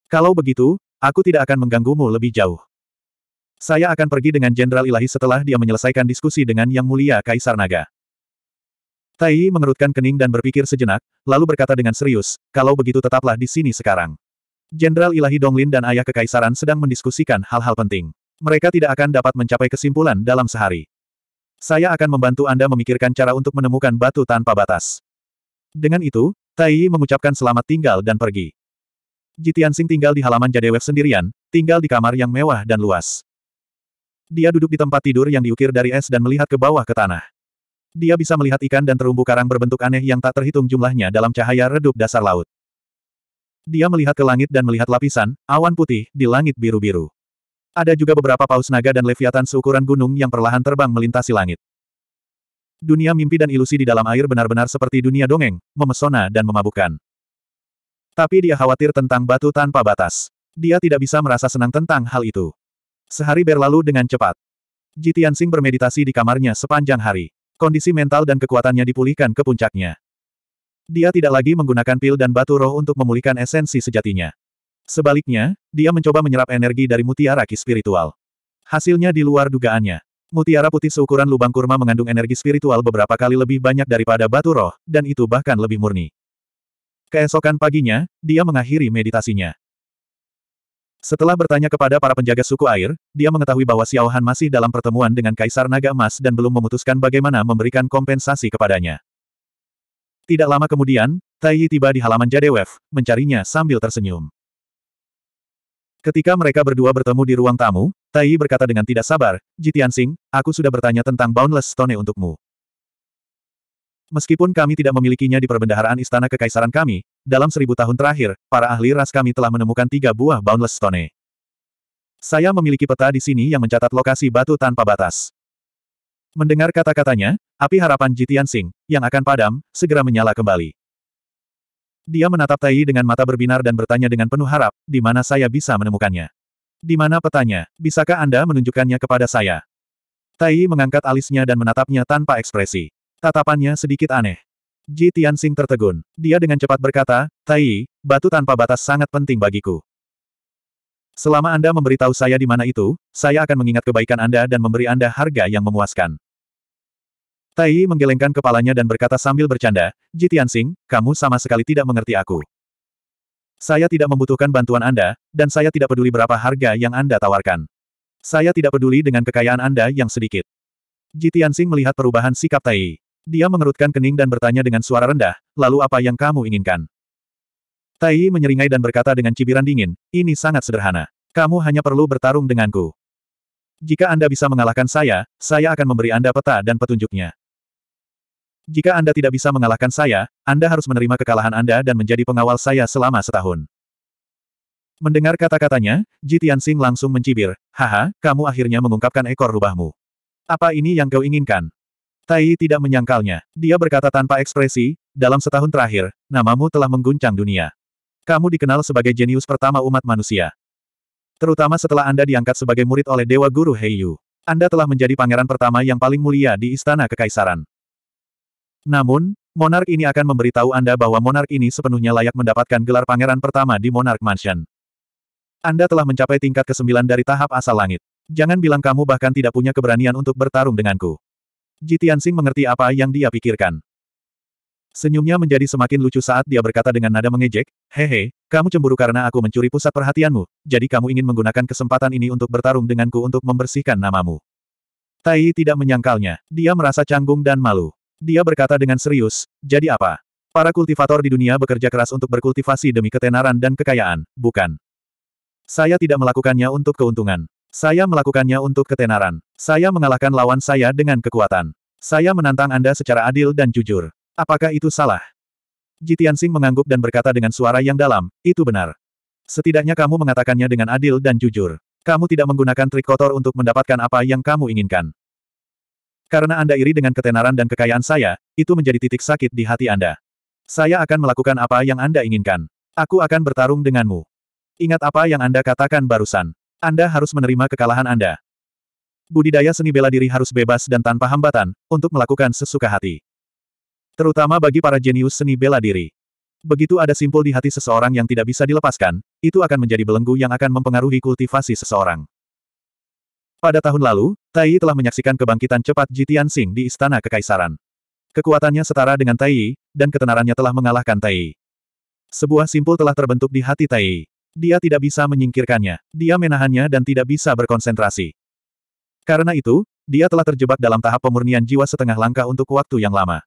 Kalau begitu, Aku tidak akan mengganggumu lebih jauh. Saya akan pergi dengan Jenderal Ilahi setelah dia menyelesaikan diskusi dengan Yang Mulia Kaisar Naga. Tai mengerutkan kening dan berpikir sejenak, lalu berkata dengan serius, kalau begitu tetaplah di sini sekarang. Jenderal Ilahi Donglin dan Ayah Kekaisaran sedang mendiskusikan hal-hal penting. Mereka tidak akan dapat mencapai kesimpulan dalam sehari. Saya akan membantu Anda memikirkan cara untuk menemukan batu tanpa batas. Dengan itu, Tai mengucapkan selamat tinggal dan pergi. Jitian Sing tinggal di halaman jadewef sendirian, tinggal di kamar yang mewah dan luas. Dia duduk di tempat tidur yang diukir dari es dan melihat ke bawah ke tanah. Dia bisa melihat ikan dan terumbu karang berbentuk aneh yang tak terhitung jumlahnya dalam cahaya redup dasar laut. Dia melihat ke langit dan melihat lapisan, awan putih, di langit biru-biru. Ada juga beberapa paus naga dan leviatan seukuran gunung yang perlahan terbang melintasi langit. Dunia mimpi dan ilusi di dalam air benar-benar seperti dunia dongeng, memesona dan memabukkan. Tapi dia khawatir tentang batu tanpa batas. Dia tidak bisa merasa senang tentang hal itu. Sehari berlalu dengan cepat. Ji Tianxing bermeditasi di kamarnya sepanjang hari. Kondisi mental dan kekuatannya dipulihkan ke puncaknya. Dia tidak lagi menggunakan pil dan batu roh untuk memulihkan esensi sejatinya. Sebaliknya, dia mencoba menyerap energi dari mutiara ki spiritual. Hasilnya di luar dugaannya. Mutiara putih seukuran lubang kurma mengandung energi spiritual beberapa kali lebih banyak daripada batu roh, dan itu bahkan lebih murni. Keesokan paginya, dia mengakhiri meditasinya. Setelah bertanya kepada para penjaga suku air, dia mengetahui bahwa Xiao Han masih dalam pertemuan dengan Kaisar Naga Emas dan belum memutuskan bagaimana memberikan kompensasi kepadanya. Tidak lama kemudian, Tai Yi tiba di halaman Jadewef, mencarinya sambil tersenyum. Ketika mereka berdua bertemu di ruang tamu, Tai Yi berkata dengan tidak sabar, Jitian Sing, aku sudah bertanya tentang Boundless Stone untukmu. Meskipun kami tidak memilikinya di perbendaharaan istana kekaisaran kami, dalam seribu tahun terakhir, para ahli ras kami telah menemukan tiga buah Boundless Stone. Saya memiliki peta di sini yang mencatat lokasi batu tanpa batas. Mendengar kata-katanya, api harapan Jitian Sing, yang akan padam, segera menyala kembali. Dia menatap Tai dengan mata berbinar dan bertanya dengan penuh harap, di mana saya bisa menemukannya. Di mana petanya? Bisakah Anda menunjukkannya kepada saya? Tai mengangkat alisnya dan menatapnya tanpa ekspresi. Tatapannya sedikit aneh. Ji Tianxing tertegun. Dia dengan cepat berkata, Tai, batu tanpa batas sangat penting bagiku. Selama Anda memberitahu saya di mana itu, saya akan mengingat kebaikan Anda dan memberi Anda harga yang memuaskan. Tai menggelengkan kepalanya dan berkata sambil bercanda, Ji Tianxing, kamu sama sekali tidak mengerti aku. Saya tidak membutuhkan bantuan Anda, dan saya tidak peduli berapa harga yang Anda tawarkan. Saya tidak peduli dengan kekayaan Anda yang sedikit. Ji Tianxing melihat perubahan sikap Tai. Dia mengerutkan kening dan bertanya dengan suara rendah, lalu apa yang kamu inginkan? Tai menyeringai dan berkata dengan cibiran dingin, ini sangat sederhana. Kamu hanya perlu bertarung denganku. Jika Anda bisa mengalahkan saya, saya akan memberi Anda peta dan petunjuknya. Jika Anda tidak bisa mengalahkan saya, Anda harus menerima kekalahan Anda dan menjadi pengawal saya selama setahun. Mendengar kata-katanya, Ji Tianxing langsung mencibir, haha, kamu akhirnya mengungkapkan ekor rubahmu. Apa ini yang kau inginkan? Tai tidak menyangkalnya. Dia berkata tanpa ekspresi, dalam setahun terakhir, namamu telah mengguncang dunia. Kamu dikenal sebagai jenius pertama umat manusia. Terutama setelah Anda diangkat sebagai murid oleh Dewa Guru Heiyu. Anda telah menjadi pangeran pertama yang paling mulia di Istana Kekaisaran. Namun, monark ini akan memberitahu Anda bahwa monark ini sepenuhnya layak mendapatkan gelar pangeran pertama di Monark Mansion. Anda telah mencapai tingkat ke-9 dari tahap asal langit. Jangan bilang kamu bahkan tidak punya keberanian untuk bertarung denganku. Ji Tianxing mengerti apa yang dia pikirkan. Senyumnya menjadi semakin lucu saat dia berkata dengan nada mengejek, Hehe, kamu cemburu karena aku mencuri pusat perhatianmu, jadi kamu ingin menggunakan kesempatan ini untuk bertarung denganku untuk membersihkan namamu. Tai tidak menyangkalnya, dia merasa canggung dan malu. Dia berkata dengan serius, jadi apa? Para kultivator di dunia bekerja keras untuk berkultivasi demi ketenaran dan kekayaan, bukan? Saya tidak melakukannya untuk keuntungan. Saya melakukannya untuk ketenaran. Saya mengalahkan lawan saya dengan kekuatan. Saya menantang Anda secara adil dan jujur. Apakah itu salah? Jitiansing mengangguk dan berkata dengan suara yang dalam, itu benar. Setidaknya kamu mengatakannya dengan adil dan jujur. Kamu tidak menggunakan trik kotor untuk mendapatkan apa yang kamu inginkan. Karena Anda iri dengan ketenaran dan kekayaan saya, itu menjadi titik sakit di hati Anda. Saya akan melakukan apa yang Anda inginkan. Aku akan bertarung denganmu. Ingat apa yang Anda katakan barusan. Anda harus menerima kekalahan Anda. Budidaya seni bela diri harus bebas dan tanpa hambatan, untuk melakukan sesuka hati. Terutama bagi para jenius seni bela diri. Begitu ada simpul di hati seseorang yang tidak bisa dilepaskan, itu akan menjadi belenggu yang akan mempengaruhi kultivasi seseorang. Pada tahun lalu, Tai telah menyaksikan kebangkitan cepat Jitian Sing di Istana Kekaisaran. Kekuatannya setara dengan Tai dan ketenarannya telah mengalahkan Tai Sebuah simpul telah terbentuk di hati Tai dia tidak bisa menyingkirkannya. Dia menahannya dan tidak bisa berkonsentrasi. Karena itu, dia telah terjebak dalam tahap pemurnian jiwa setengah langkah untuk waktu yang lama.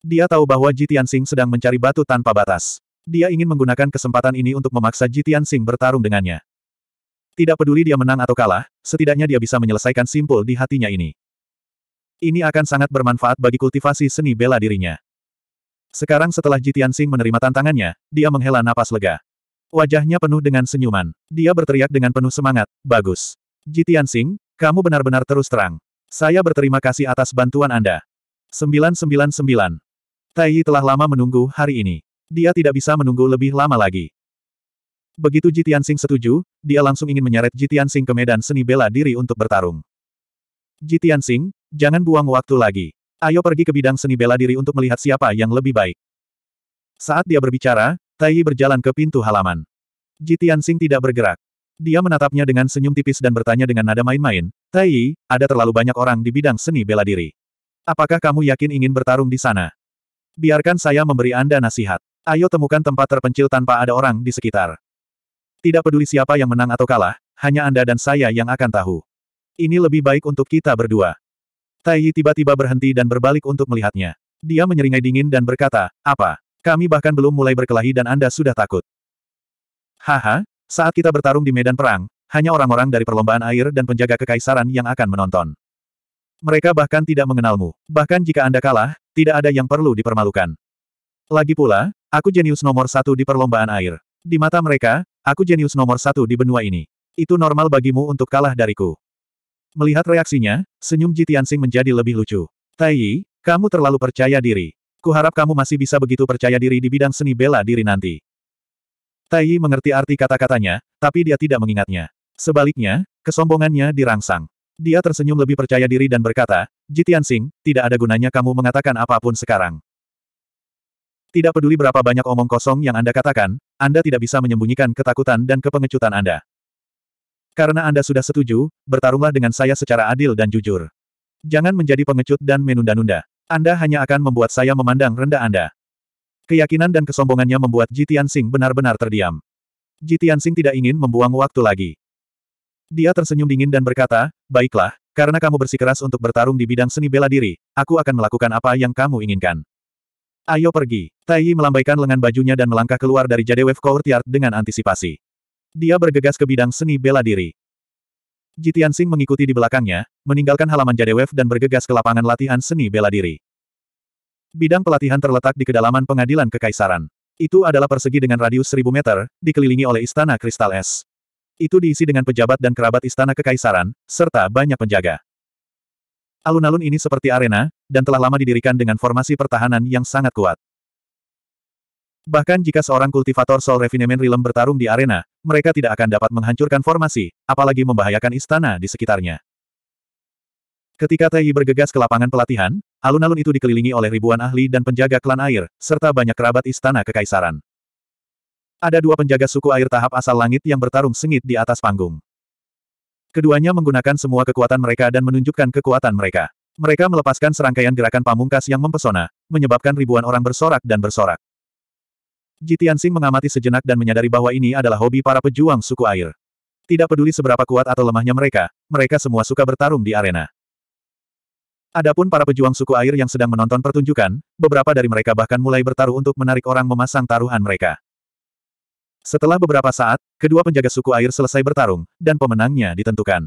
Dia tahu bahwa Jitian Sing sedang mencari batu tanpa batas. Dia ingin menggunakan kesempatan ini untuk memaksa Jitian Sing bertarung dengannya. Tidak peduli dia menang atau kalah, setidaknya dia bisa menyelesaikan simpul di hatinya ini. Ini akan sangat bermanfaat bagi kultivasi seni bela dirinya. Sekarang setelah Jitian Sing menerima tantangannya, dia menghela napas lega. Wajahnya penuh dengan senyuman. Dia berteriak dengan penuh semangat, bagus. Jitian Sing, kamu benar-benar terus terang. Saya berterima kasih atas bantuan Anda. 999. Tai Yi telah lama menunggu hari ini. Dia tidak bisa menunggu lebih lama lagi. Begitu Jitian Sing setuju, dia langsung ingin menyeret Jitian Sing ke medan seni bela diri untuk bertarung. Jitian Sing, jangan buang waktu lagi. Ayo pergi ke bidang seni bela diri untuk melihat siapa yang lebih baik. Saat dia berbicara, Tai berjalan ke pintu halaman. Jitian Sing tidak bergerak. Dia menatapnya dengan senyum tipis dan bertanya dengan nada main-main, Tai, ada terlalu banyak orang di bidang seni bela diri. Apakah kamu yakin ingin bertarung di sana? Biarkan saya memberi Anda nasihat. Ayo temukan tempat terpencil tanpa ada orang di sekitar. Tidak peduli siapa yang menang atau kalah, hanya Anda dan saya yang akan tahu. Ini lebih baik untuk kita berdua. Tai tiba-tiba berhenti dan berbalik untuk melihatnya. Dia menyeringai dingin dan berkata, apa? Kami bahkan belum mulai berkelahi dan Anda sudah takut. Haha, saat kita bertarung di medan perang, hanya orang-orang dari perlombaan air dan penjaga kekaisaran yang akan menonton. Mereka bahkan tidak mengenalmu. Bahkan jika Anda kalah, tidak ada yang perlu dipermalukan. Lagi pula, aku jenius nomor satu di perlombaan air. Di mata mereka, aku jenius nomor satu di benua ini. Itu normal bagimu untuk kalah dariku. Melihat reaksinya, senyum Jitian Sing menjadi lebih lucu. Tai, kamu terlalu percaya diri. Kuharap kamu masih bisa begitu percaya diri di bidang seni bela diri nanti. Tai Yi mengerti arti kata-katanya, tapi dia tidak mengingatnya. Sebaliknya, kesombongannya dirangsang. Dia tersenyum lebih percaya diri dan berkata, Jitian Sing, tidak ada gunanya kamu mengatakan apapun sekarang. Tidak peduli berapa banyak omong kosong yang Anda katakan, Anda tidak bisa menyembunyikan ketakutan dan kepengecutan Anda. Karena Anda sudah setuju, bertarunglah dengan saya secara adil dan jujur. Jangan menjadi pengecut dan menunda-nunda. Anda hanya akan membuat saya memandang rendah Anda. Keyakinan dan kesombongannya membuat Jitian Tianxing benar-benar terdiam. Jitian Tianxing tidak ingin membuang waktu lagi. Dia tersenyum dingin dan berkata, Baiklah, karena kamu bersikeras untuk bertarung di bidang seni bela diri, aku akan melakukan apa yang kamu inginkan. Ayo pergi. Tai Yi melambaikan lengan bajunya dan melangkah keluar dari Jade Wave Courtyard dengan antisipasi. Dia bergegas ke bidang seni bela diri. Jitian Sing mengikuti di belakangnya, meninggalkan halaman Jadewef dan bergegas ke lapangan latihan seni bela diri. Bidang pelatihan terletak di kedalaman pengadilan kekaisaran. Itu adalah persegi dengan radius seribu meter, dikelilingi oleh istana kristal es. Itu diisi dengan pejabat dan kerabat istana kekaisaran, serta banyak penjaga. Alun-alun ini seperti arena, dan telah lama didirikan dengan formasi pertahanan yang sangat kuat. Bahkan jika seorang kultivator Soul Refinement Realm bertarung di arena, mereka tidak akan dapat menghancurkan formasi, apalagi membahayakan istana di sekitarnya. Ketika Taiyi bergegas ke lapangan pelatihan, alun-alun itu dikelilingi oleh ribuan ahli dan penjaga klan air, serta banyak kerabat istana kekaisaran. Ada dua penjaga suku air tahap asal langit yang bertarung sengit di atas panggung. Keduanya menggunakan semua kekuatan mereka dan menunjukkan kekuatan mereka. Mereka melepaskan serangkaian gerakan pamungkas yang mempesona, menyebabkan ribuan orang bersorak dan bersorak. Jitian Sing mengamati sejenak dan menyadari bahwa ini adalah hobi para pejuang suku air. Tidak peduli seberapa kuat atau lemahnya mereka, mereka semua suka bertarung di arena. Adapun para pejuang suku air yang sedang menonton pertunjukan, beberapa dari mereka bahkan mulai bertaruh untuk menarik orang memasang taruhan mereka. Setelah beberapa saat, kedua penjaga suku air selesai bertarung, dan pemenangnya ditentukan.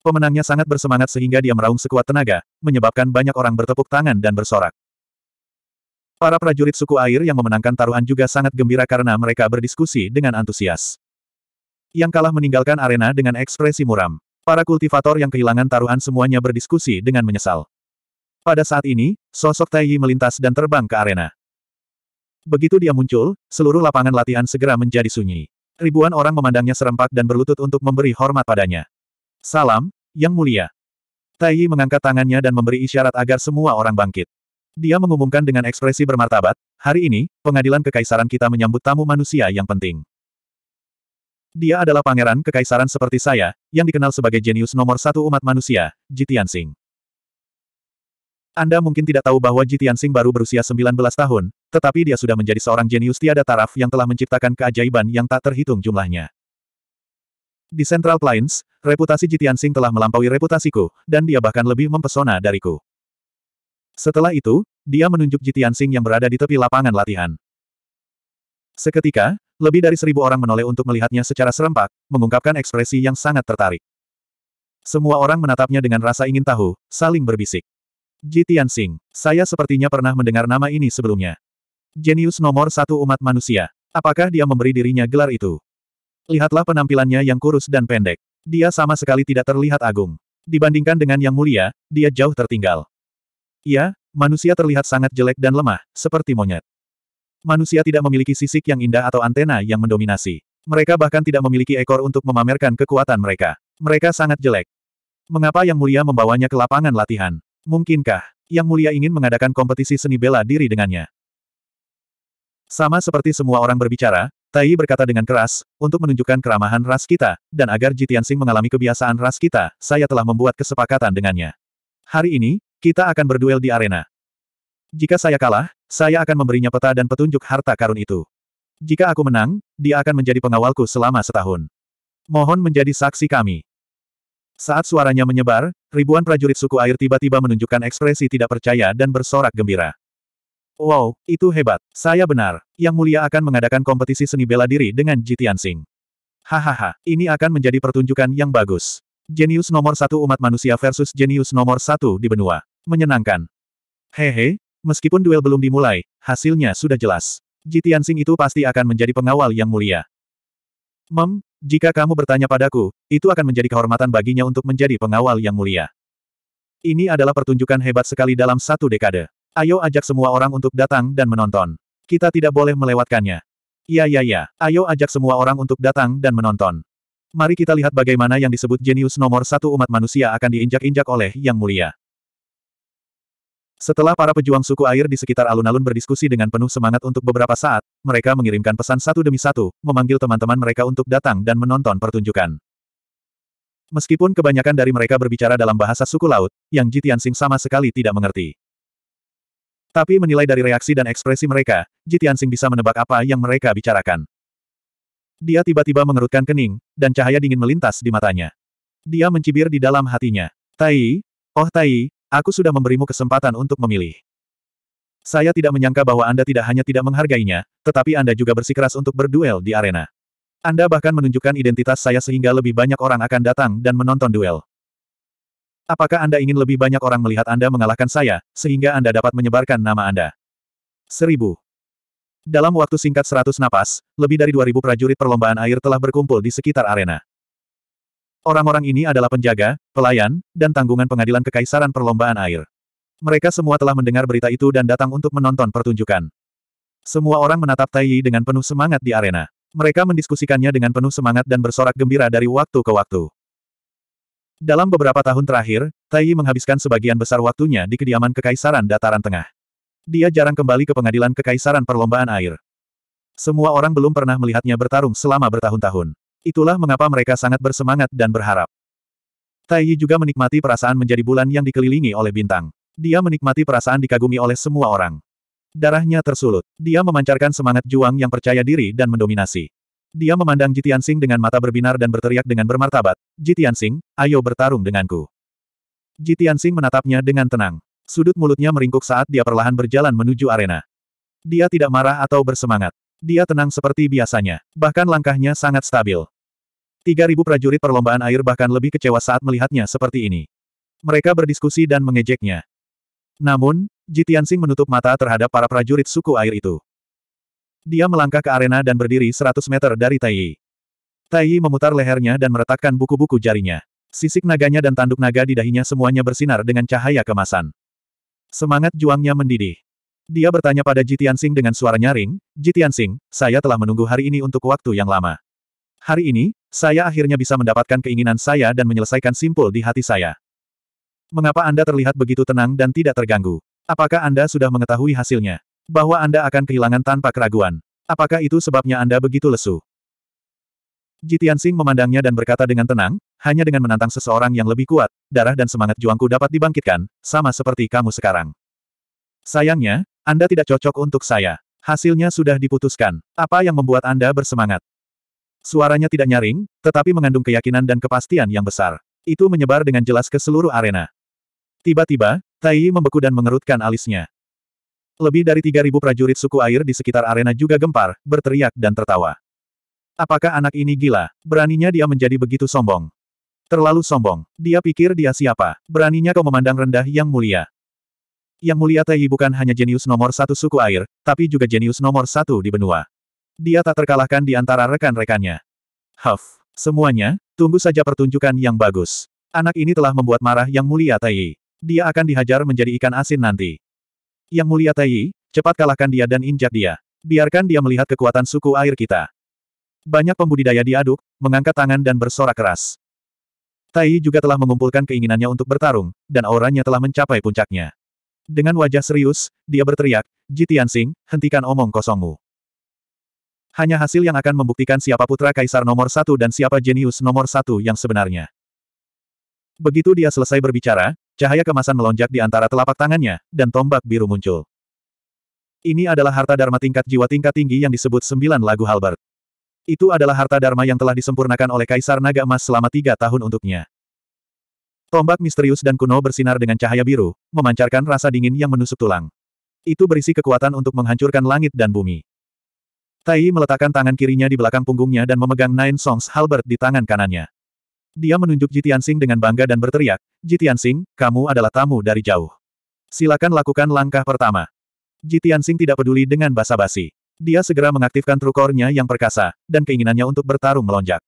Pemenangnya sangat bersemangat sehingga dia meraung sekuat tenaga, menyebabkan banyak orang bertepuk tangan dan bersorak. Para prajurit suku air yang memenangkan taruhan juga sangat gembira karena mereka berdiskusi dengan antusias. Yang kalah meninggalkan arena dengan ekspresi muram. Para kultivator yang kehilangan taruhan semuanya berdiskusi dengan menyesal. Pada saat ini, sosok Taiyi melintas dan terbang ke arena. Begitu dia muncul, seluruh lapangan latihan segera menjadi sunyi. Ribuan orang memandangnya serempak dan berlutut untuk memberi hormat padanya. Salam, Yang Mulia. Taiyi mengangkat tangannya dan memberi isyarat agar semua orang bangkit. Dia mengumumkan dengan ekspresi bermartabat, hari ini, pengadilan kekaisaran kita menyambut tamu manusia yang penting. Dia adalah pangeran kekaisaran seperti saya, yang dikenal sebagai jenius nomor satu umat manusia, Jitian Singh. Anda mungkin tidak tahu bahwa Jitian Singh baru berusia 19 tahun, tetapi dia sudah menjadi seorang jenius tiada taraf yang telah menciptakan keajaiban yang tak terhitung jumlahnya. Di Central Plains, reputasi Jitian Singh telah melampaui reputasiku, dan dia bahkan lebih mempesona dariku. Setelah itu, dia menunjuk Jitian Sing yang berada di tepi lapangan latihan. Seketika, lebih dari seribu orang menoleh untuk melihatnya secara serempak, mengungkapkan ekspresi yang sangat tertarik. Semua orang menatapnya dengan rasa ingin tahu, saling berbisik. Jitian Sing, saya sepertinya pernah mendengar nama ini sebelumnya. Jenius nomor satu umat manusia. Apakah dia memberi dirinya gelar itu? Lihatlah penampilannya yang kurus dan pendek. Dia sama sekali tidak terlihat agung. Dibandingkan dengan Yang Mulia, dia jauh tertinggal. Iya, manusia terlihat sangat jelek dan lemah, seperti monyet. Manusia tidak memiliki sisik yang indah atau antena yang mendominasi. Mereka bahkan tidak memiliki ekor untuk memamerkan kekuatan mereka. Mereka sangat jelek. Mengapa Yang Mulia membawanya ke lapangan latihan? Mungkinkah Yang Mulia ingin mengadakan kompetisi seni bela diri dengannya? Sama seperti semua orang berbicara, Tai berkata dengan keras, untuk menunjukkan keramahan ras kita, dan agar Jitian Sing mengalami kebiasaan ras kita, saya telah membuat kesepakatan dengannya. Hari ini, kita akan berduel di arena. Jika saya kalah, saya akan memberinya peta dan petunjuk harta karun itu. Jika aku menang, dia akan menjadi pengawalku selama setahun. Mohon menjadi saksi kami. Saat suaranya menyebar, ribuan prajurit suku air tiba-tiba menunjukkan ekspresi tidak percaya dan bersorak gembira. Wow, itu hebat. Saya benar. Yang mulia akan mengadakan kompetisi seni bela diri dengan Jitian Singh. Hahaha, ini akan menjadi pertunjukan yang bagus. Jenius nomor satu umat manusia versus jenius nomor satu di benua. Menyenangkan. Hehe, meskipun duel belum dimulai, hasilnya sudah jelas. Jitiansing itu pasti akan menjadi pengawal yang mulia. Mem, jika kamu bertanya padaku, itu akan menjadi kehormatan baginya untuk menjadi pengawal yang mulia. Ini adalah pertunjukan hebat sekali dalam satu dekade. Ayo ajak semua orang untuk datang dan menonton. Kita tidak boleh melewatkannya. Ya ya ya, ayo ajak semua orang untuk datang dan menonton. Mari kita lihat bagaimana yang disebut jenius nomor satu umat manusia akan diinjak-injak oleh Yang Mulia. Setelah para pejuang suku air di sekitar alun-alun berdiskusi dengan penuh semangat untuk beberapa saat, mereka mengirimkan pesan satu demi satu, memanggil teman-teman mereka untuk datang dan menonton pertunjukan. Meskipun kebanyakan dari mereka berbicara dalam bahasa suku laut, yang Jitiansing sama sekali tidak mengerti. Tapi menilai dari reaksi dan ekspresi mereka, Jitiansing bisa menebak apa yang mereka bicarakan. Dia tiba-tiba mengerutkan kening, dan cahaya dingin melintas di matanya. Dia mencibir di dalam hatinya. Tai, oh Tai, aku sudah memberimu kesempatan untuk memilih. Saya tidak menyangka bahwa Anda tidak hanya tidak menghargainya, tetapi Anda juga bersikeras untuk berduel di arena. Anda bahkan menunjukkan identitas saya sehingga lebih banyak orang akan datang dan menonton duel. Apakah Anda ingin lebih banyak orang melihat Anda mengalahkan saya, sehingga Anda dapat menyebarkan nama Anda? Seribu. Dalam waktu singkat seratus napas, lebih dari dua ribu prajurit perlombaan air telah berkumpul di sekitar arena. Orang-orang ini adalah penjaga, pelayan, dan tanggungan pengadilan kekaisaran perlombaan air. Mereka semua telah mendengar berita itu dan datang untuk menonton pertunjukan. Semua orang menatap Taiyi dengan penuh semangat di arena. Mereka mendiskusikannya dengan penuh semangat dan bersorak gembira dari waktu ke waktu. Dalam beberapa tahun terakhir, Taiyi menghabiskan sebagian besar waktunya di kediaman kekaisaran dataran tengah dia jarang kembali ke pengadilan kekaisaran perlombaan air. Semua orang belum pernah melihatnya bertarung selama bertahun-tahun. Itulah mengapa mereka sangat bersemangat dan berharap. Tai Yi juga menikmati perasaan menjadi bulan yang dikelilingi oleh bintang. Dia menikmati perasaan dikagumi oleh semua orang. Darahnya tersulut. Dia memancarkan semangat juang yang percaya diri dan mendominasi. Dia memandang Jitian Sing dengan mata berbinar dan berteriak dengan bermartabat, Jitian Sing, ayo bertarung denganku. Jitian Sing menatapnya dengan tenang. Sudut mulutnya meringkuk saat dia perlahan berjalan menuju arena. Dia tidak marah atau bersemangat. Dia tenang seperti biasanya. Bahkan langkahnya sangat stabil. 3.000 prajurit perlombaan air bahkan lebih kecewa saat melihatnya seperti ini. Mereka berdiskusi dan mengejeknya. Namun, Jitiansing menutup mata terhadap para prajurit suku air itu. Dia melangkah ke arena dan berdiri 100 meter dari Taiyi. Taiyi memutar lehernya dan meretakkan buku-buku jarinya. Sisik naganya dan tanduk naga di dahinya semuanya bersinar dengan cahaya kemasan. Semangat juangnya mendidih. Dia bertanya pada Jitian Jitiansing dengan suara nyaring, Jitian Jitiansing, saya telah menunggu hari ini untuk waktu yang lama. Hari ini, saya akhirnya bisa mendapatkan keinginan saya dan menyelesaikan simpul di hati saya. Mengapa Anda terlihat begitu tenang dan tidak terganggu? Apakah Anda sudah mengetahui hasilnya? Bahwa Anda akan kehilangan tanpa keraguan. Apakah itu sebabnya Anda begitu lesu? Jitian Jitiansing memandangnya dan berkata dengan tenang, hanya dengan menantang seseorang yang lebih kuat, darah dan semangat juangku dapat dibangkitkan, sama seperti kamu sekarang. Sayangnya, Anda tidak cocok untuk saya. Hasilnya sudah diputuskan. Apa yang membuat Anda bersemangat? Suaranya tidak nyaring, tetapi mengandung keyakinan dan kepastian yang besar. Itu menyebar dengan jelas ke seluruh arena. Tiba-tiba, Tai membeku dan mengerutkan alisnya. Lebih dari 3.000 prajurit suku air di sekitar arena juga gempar, berteriak dan tertawa. Apakah anak ini gila? Beraninya dia menjadi begitu sombong? Terlalu sombong. Dia pikir dia siapa. Beraninya kau memandang rendah yang mulia. Yang mulia Taiyi bukan hanya jenius nomor satu suku air, tapi juga jenius nomor satu di benua. Dia tak terkalahkan di antara rekan-rekannya. Huff. Semuanya, tunggu saja pertunjukan yang bagus. Anak ini telah membuat marah Yang Mulia Taiyi. Dia akan dihajar menjadi ikan asin nanti. Yang Mulia Taiyi, cepat kalahkan dia dan injak dia. Biarkan dia melihat kekuatan suku air kita. Banyak pembudidaya diaduk, mengangkat tangan dan bersorak keras. Tai juga telah mengumpulkan keinginannya untuk bertarung, dan auranya telah mencapai puncaknya. Dengan wajah serius, dia berteriak, Ji Tianxing, hentikan omong kosongmu. Hanya hasil yang akan membuktikan siapa putra kaisar nomor satu dan siapa jenius nomor satu yang sebenarnya. Begitu dia selesai berbicara, cahaya kemasan melonjak di antara telapak tangannya, dan tombak biru muncul. Ini adalah harta dharma tingkat jiwa tingkat tinggi yang disebut sembilan lagu Halbert. Itu adalah harta Dharma yang telah disempurnakan oleh Kaisar Naga Emas selama tiga tahun untuknya. Tombak misterius dan kuno bersinar dengan cahaya biru, memancarkan rasa dingin yang menusuk tulang. Itu berisi kekuatan untuk menghancurkan langit dan bumi. Tai meletakkan tangan kirinya di belakang punggungnya dan memegang Nine Songs Halberd di tangan kanannya. Dia menunjuk Jitian Sing dengan bangga dan berteriak, Jitian Sing, kamu adalah tamu dari jauh. Silakan lakukan langkah pertama. Jitian Sing tidak peduli dengan basa-basi. Dia segera mengaktifkan trukornya yang perkasa, dan keinginannya untuk bertarung melonjak.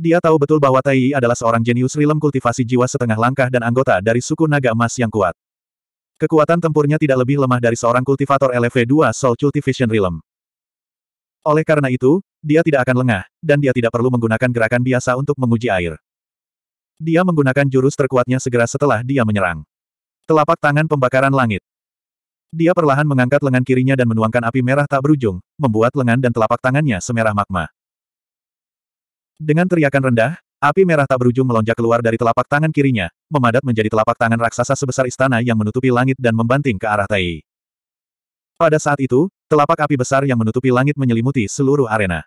Dia tahu betul bahwa Tai adalah seorang jenius rilem kultivasi jiwa setengah langkah dan anggota dari suku naga emas yang kuat. Kekuatan tempurnya tidak lebih lemah dari seorang kultivator LV2 Soul Cultivation rilem. Oleh karena itu, dia tidak akan lengah, dan dia tidak perlu menggunakan gerakan biasa untuk menguji air. Dia menggunakan jurus terkuatnya segera setelah dia menyerang. Telapak tangan pembakaran langit. Dia perlahan mengangkat lengan kirinya dan menuangkan api merah tak berujung, membuat lengan dan telapak tangannya semerah magma. Dengan teriakan rendah, api merah tak berujung melonjak keluar dari telapak tangan kirinya, memadat menjadi telapak tangan raksasa sebesar istana yang menutupi langit dan membanting ke arah Tai. Pada saat itu, telapak api besar yang menutupi langit menyelimuti seluruh arena.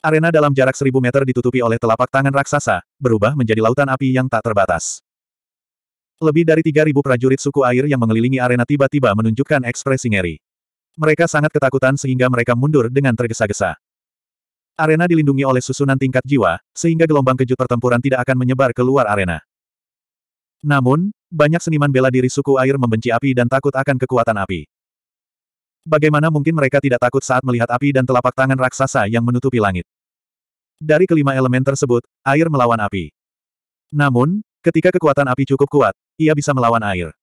Arena dalam jarak seribu meter ditutupi oleh telapak tangan raksasa, berubah menjadi lautan api yang tak terbatas. Lebih dari 3.000 prajurit suku air yang mengelilingi arena tiba-tiba menunjukkan ekspresi ngeri. Mereka sangat ketakutan sehingga mereka mundur dengan tergesa-gesa. Arena dilindungi oleh susunan tingkat jiwa, sehingga gelombang kejut pertempuran tidak akan menyebar keluar arena. Namun, banyak seniman bela diri suku air membenci api dan takut akan kekuatan api. Bagaimana mungkin mereka tidak takut saat melihat api dan telapak tangan raksasa yang menutupi langit? Dari kelima elemen tersebut, air melawan api. Namun, Ketika kekuatan api cukup kuat, ia bisa melawan air.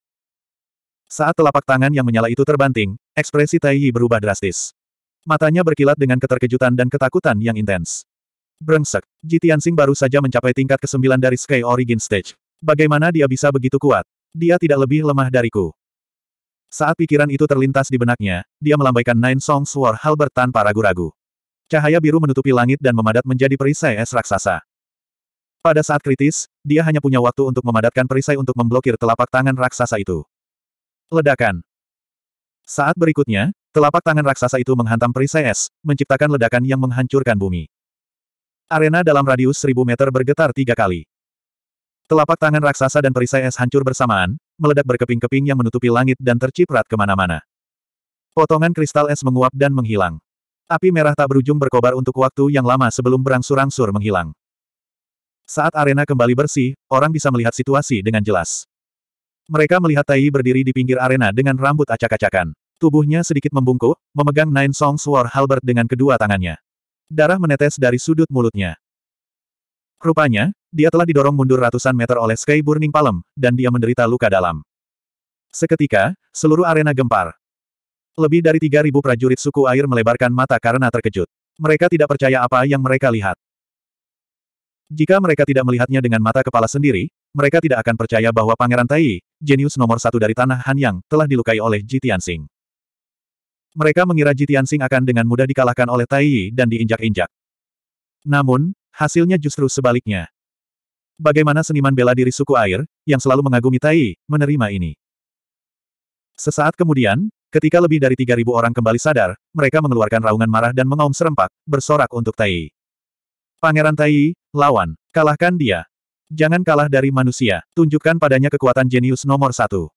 Saat telapak tangan yang menyala itu terbanting, ekspresi Tai Yi berubah drastis. Matanya berkilat dengan keterkejutan dan ketakutan yang intens. Brengsek, Sing baru saja mencapai tingkat ke-9 dari Sky Origin Stage. Bagaimana dia bisa begitu kuat? Dia tidak lebih lemah dariku. Saat pikiran itu terlintas di benaknya, dia melambaikan Nine Songs War Halbert tanpa ragu-ragu. Cahaya biru menutupi langit dan memadat menjadi perisai es raksasa. Pada saat kritis, dia hanya punya waktu untuk memadatkan perisai untuk memblokir telapak tangan raksasa itu. Ledakan. Saat berikutnya, telapak tangan raksasa itu menghantam perisai es, menciptakan ledakan yang menghancurkan bumi. Arena dalam radius 1000 meter bergetar tiga kali. Telapak tangan raksasa dan perisai es hancur bersamaan, meledak berkeping-keping yang menutupi langit dan terciprat kemana-mana. Potongan kristal es menguap dan menghilang. Api merah tak berujung berkobar untuk waktu yang lama sebelum berangsur-angsur menghilang. Saat arena kembali bersih, orang bisa melihat situasi dengan jelas. Mereka melihat Tai berdiri di pinggir arena dengan rambut acak-acakan. Tubuhnya sedikit membungkuk, memegang Nine Song Sword Halberd dengan kedua tangannya. Darah menetes dari sudut mulutnya. Rupanya, dia telah didorong mundur ratusan meter oleh Sky Burning Palm, dan dia menderita luka dalam. Seketika, seluruh arena gempar. Lebih dari 3.000 prajurit suku air melebarkan mata karena terkejut. Mereka tidak percaya apa yang mereka lihat. Jika mereka tidak melihatnya dengan mata kepala sendiri, mereka tidak akan percaya bahwa Pangeran Tai, jenius nomor satu dari tanah Hanyang, telah dilukai oleh Ji Tianxing. Mereka mengira Ji Tianxing akan dengan mudah dikalahkan oleh Tai dan diinjak-injak. Namun, hasilnya justru sebaliknya. Bagaimana seniman bela diri suku air, yang selalu mengagumi Tai, menerima ini? Sesaat kemudian, ketika lebih dari 3.000 orang kembali sadar, mereka mengeluarkan raungan marah dan mengaum serempak, bersorak untuk Tai. Pangeran Tai, lawan. Kalahkan dia. Jangan kalah dari manusia. Tunjukkan padanya kekuatan jenius nomor satu.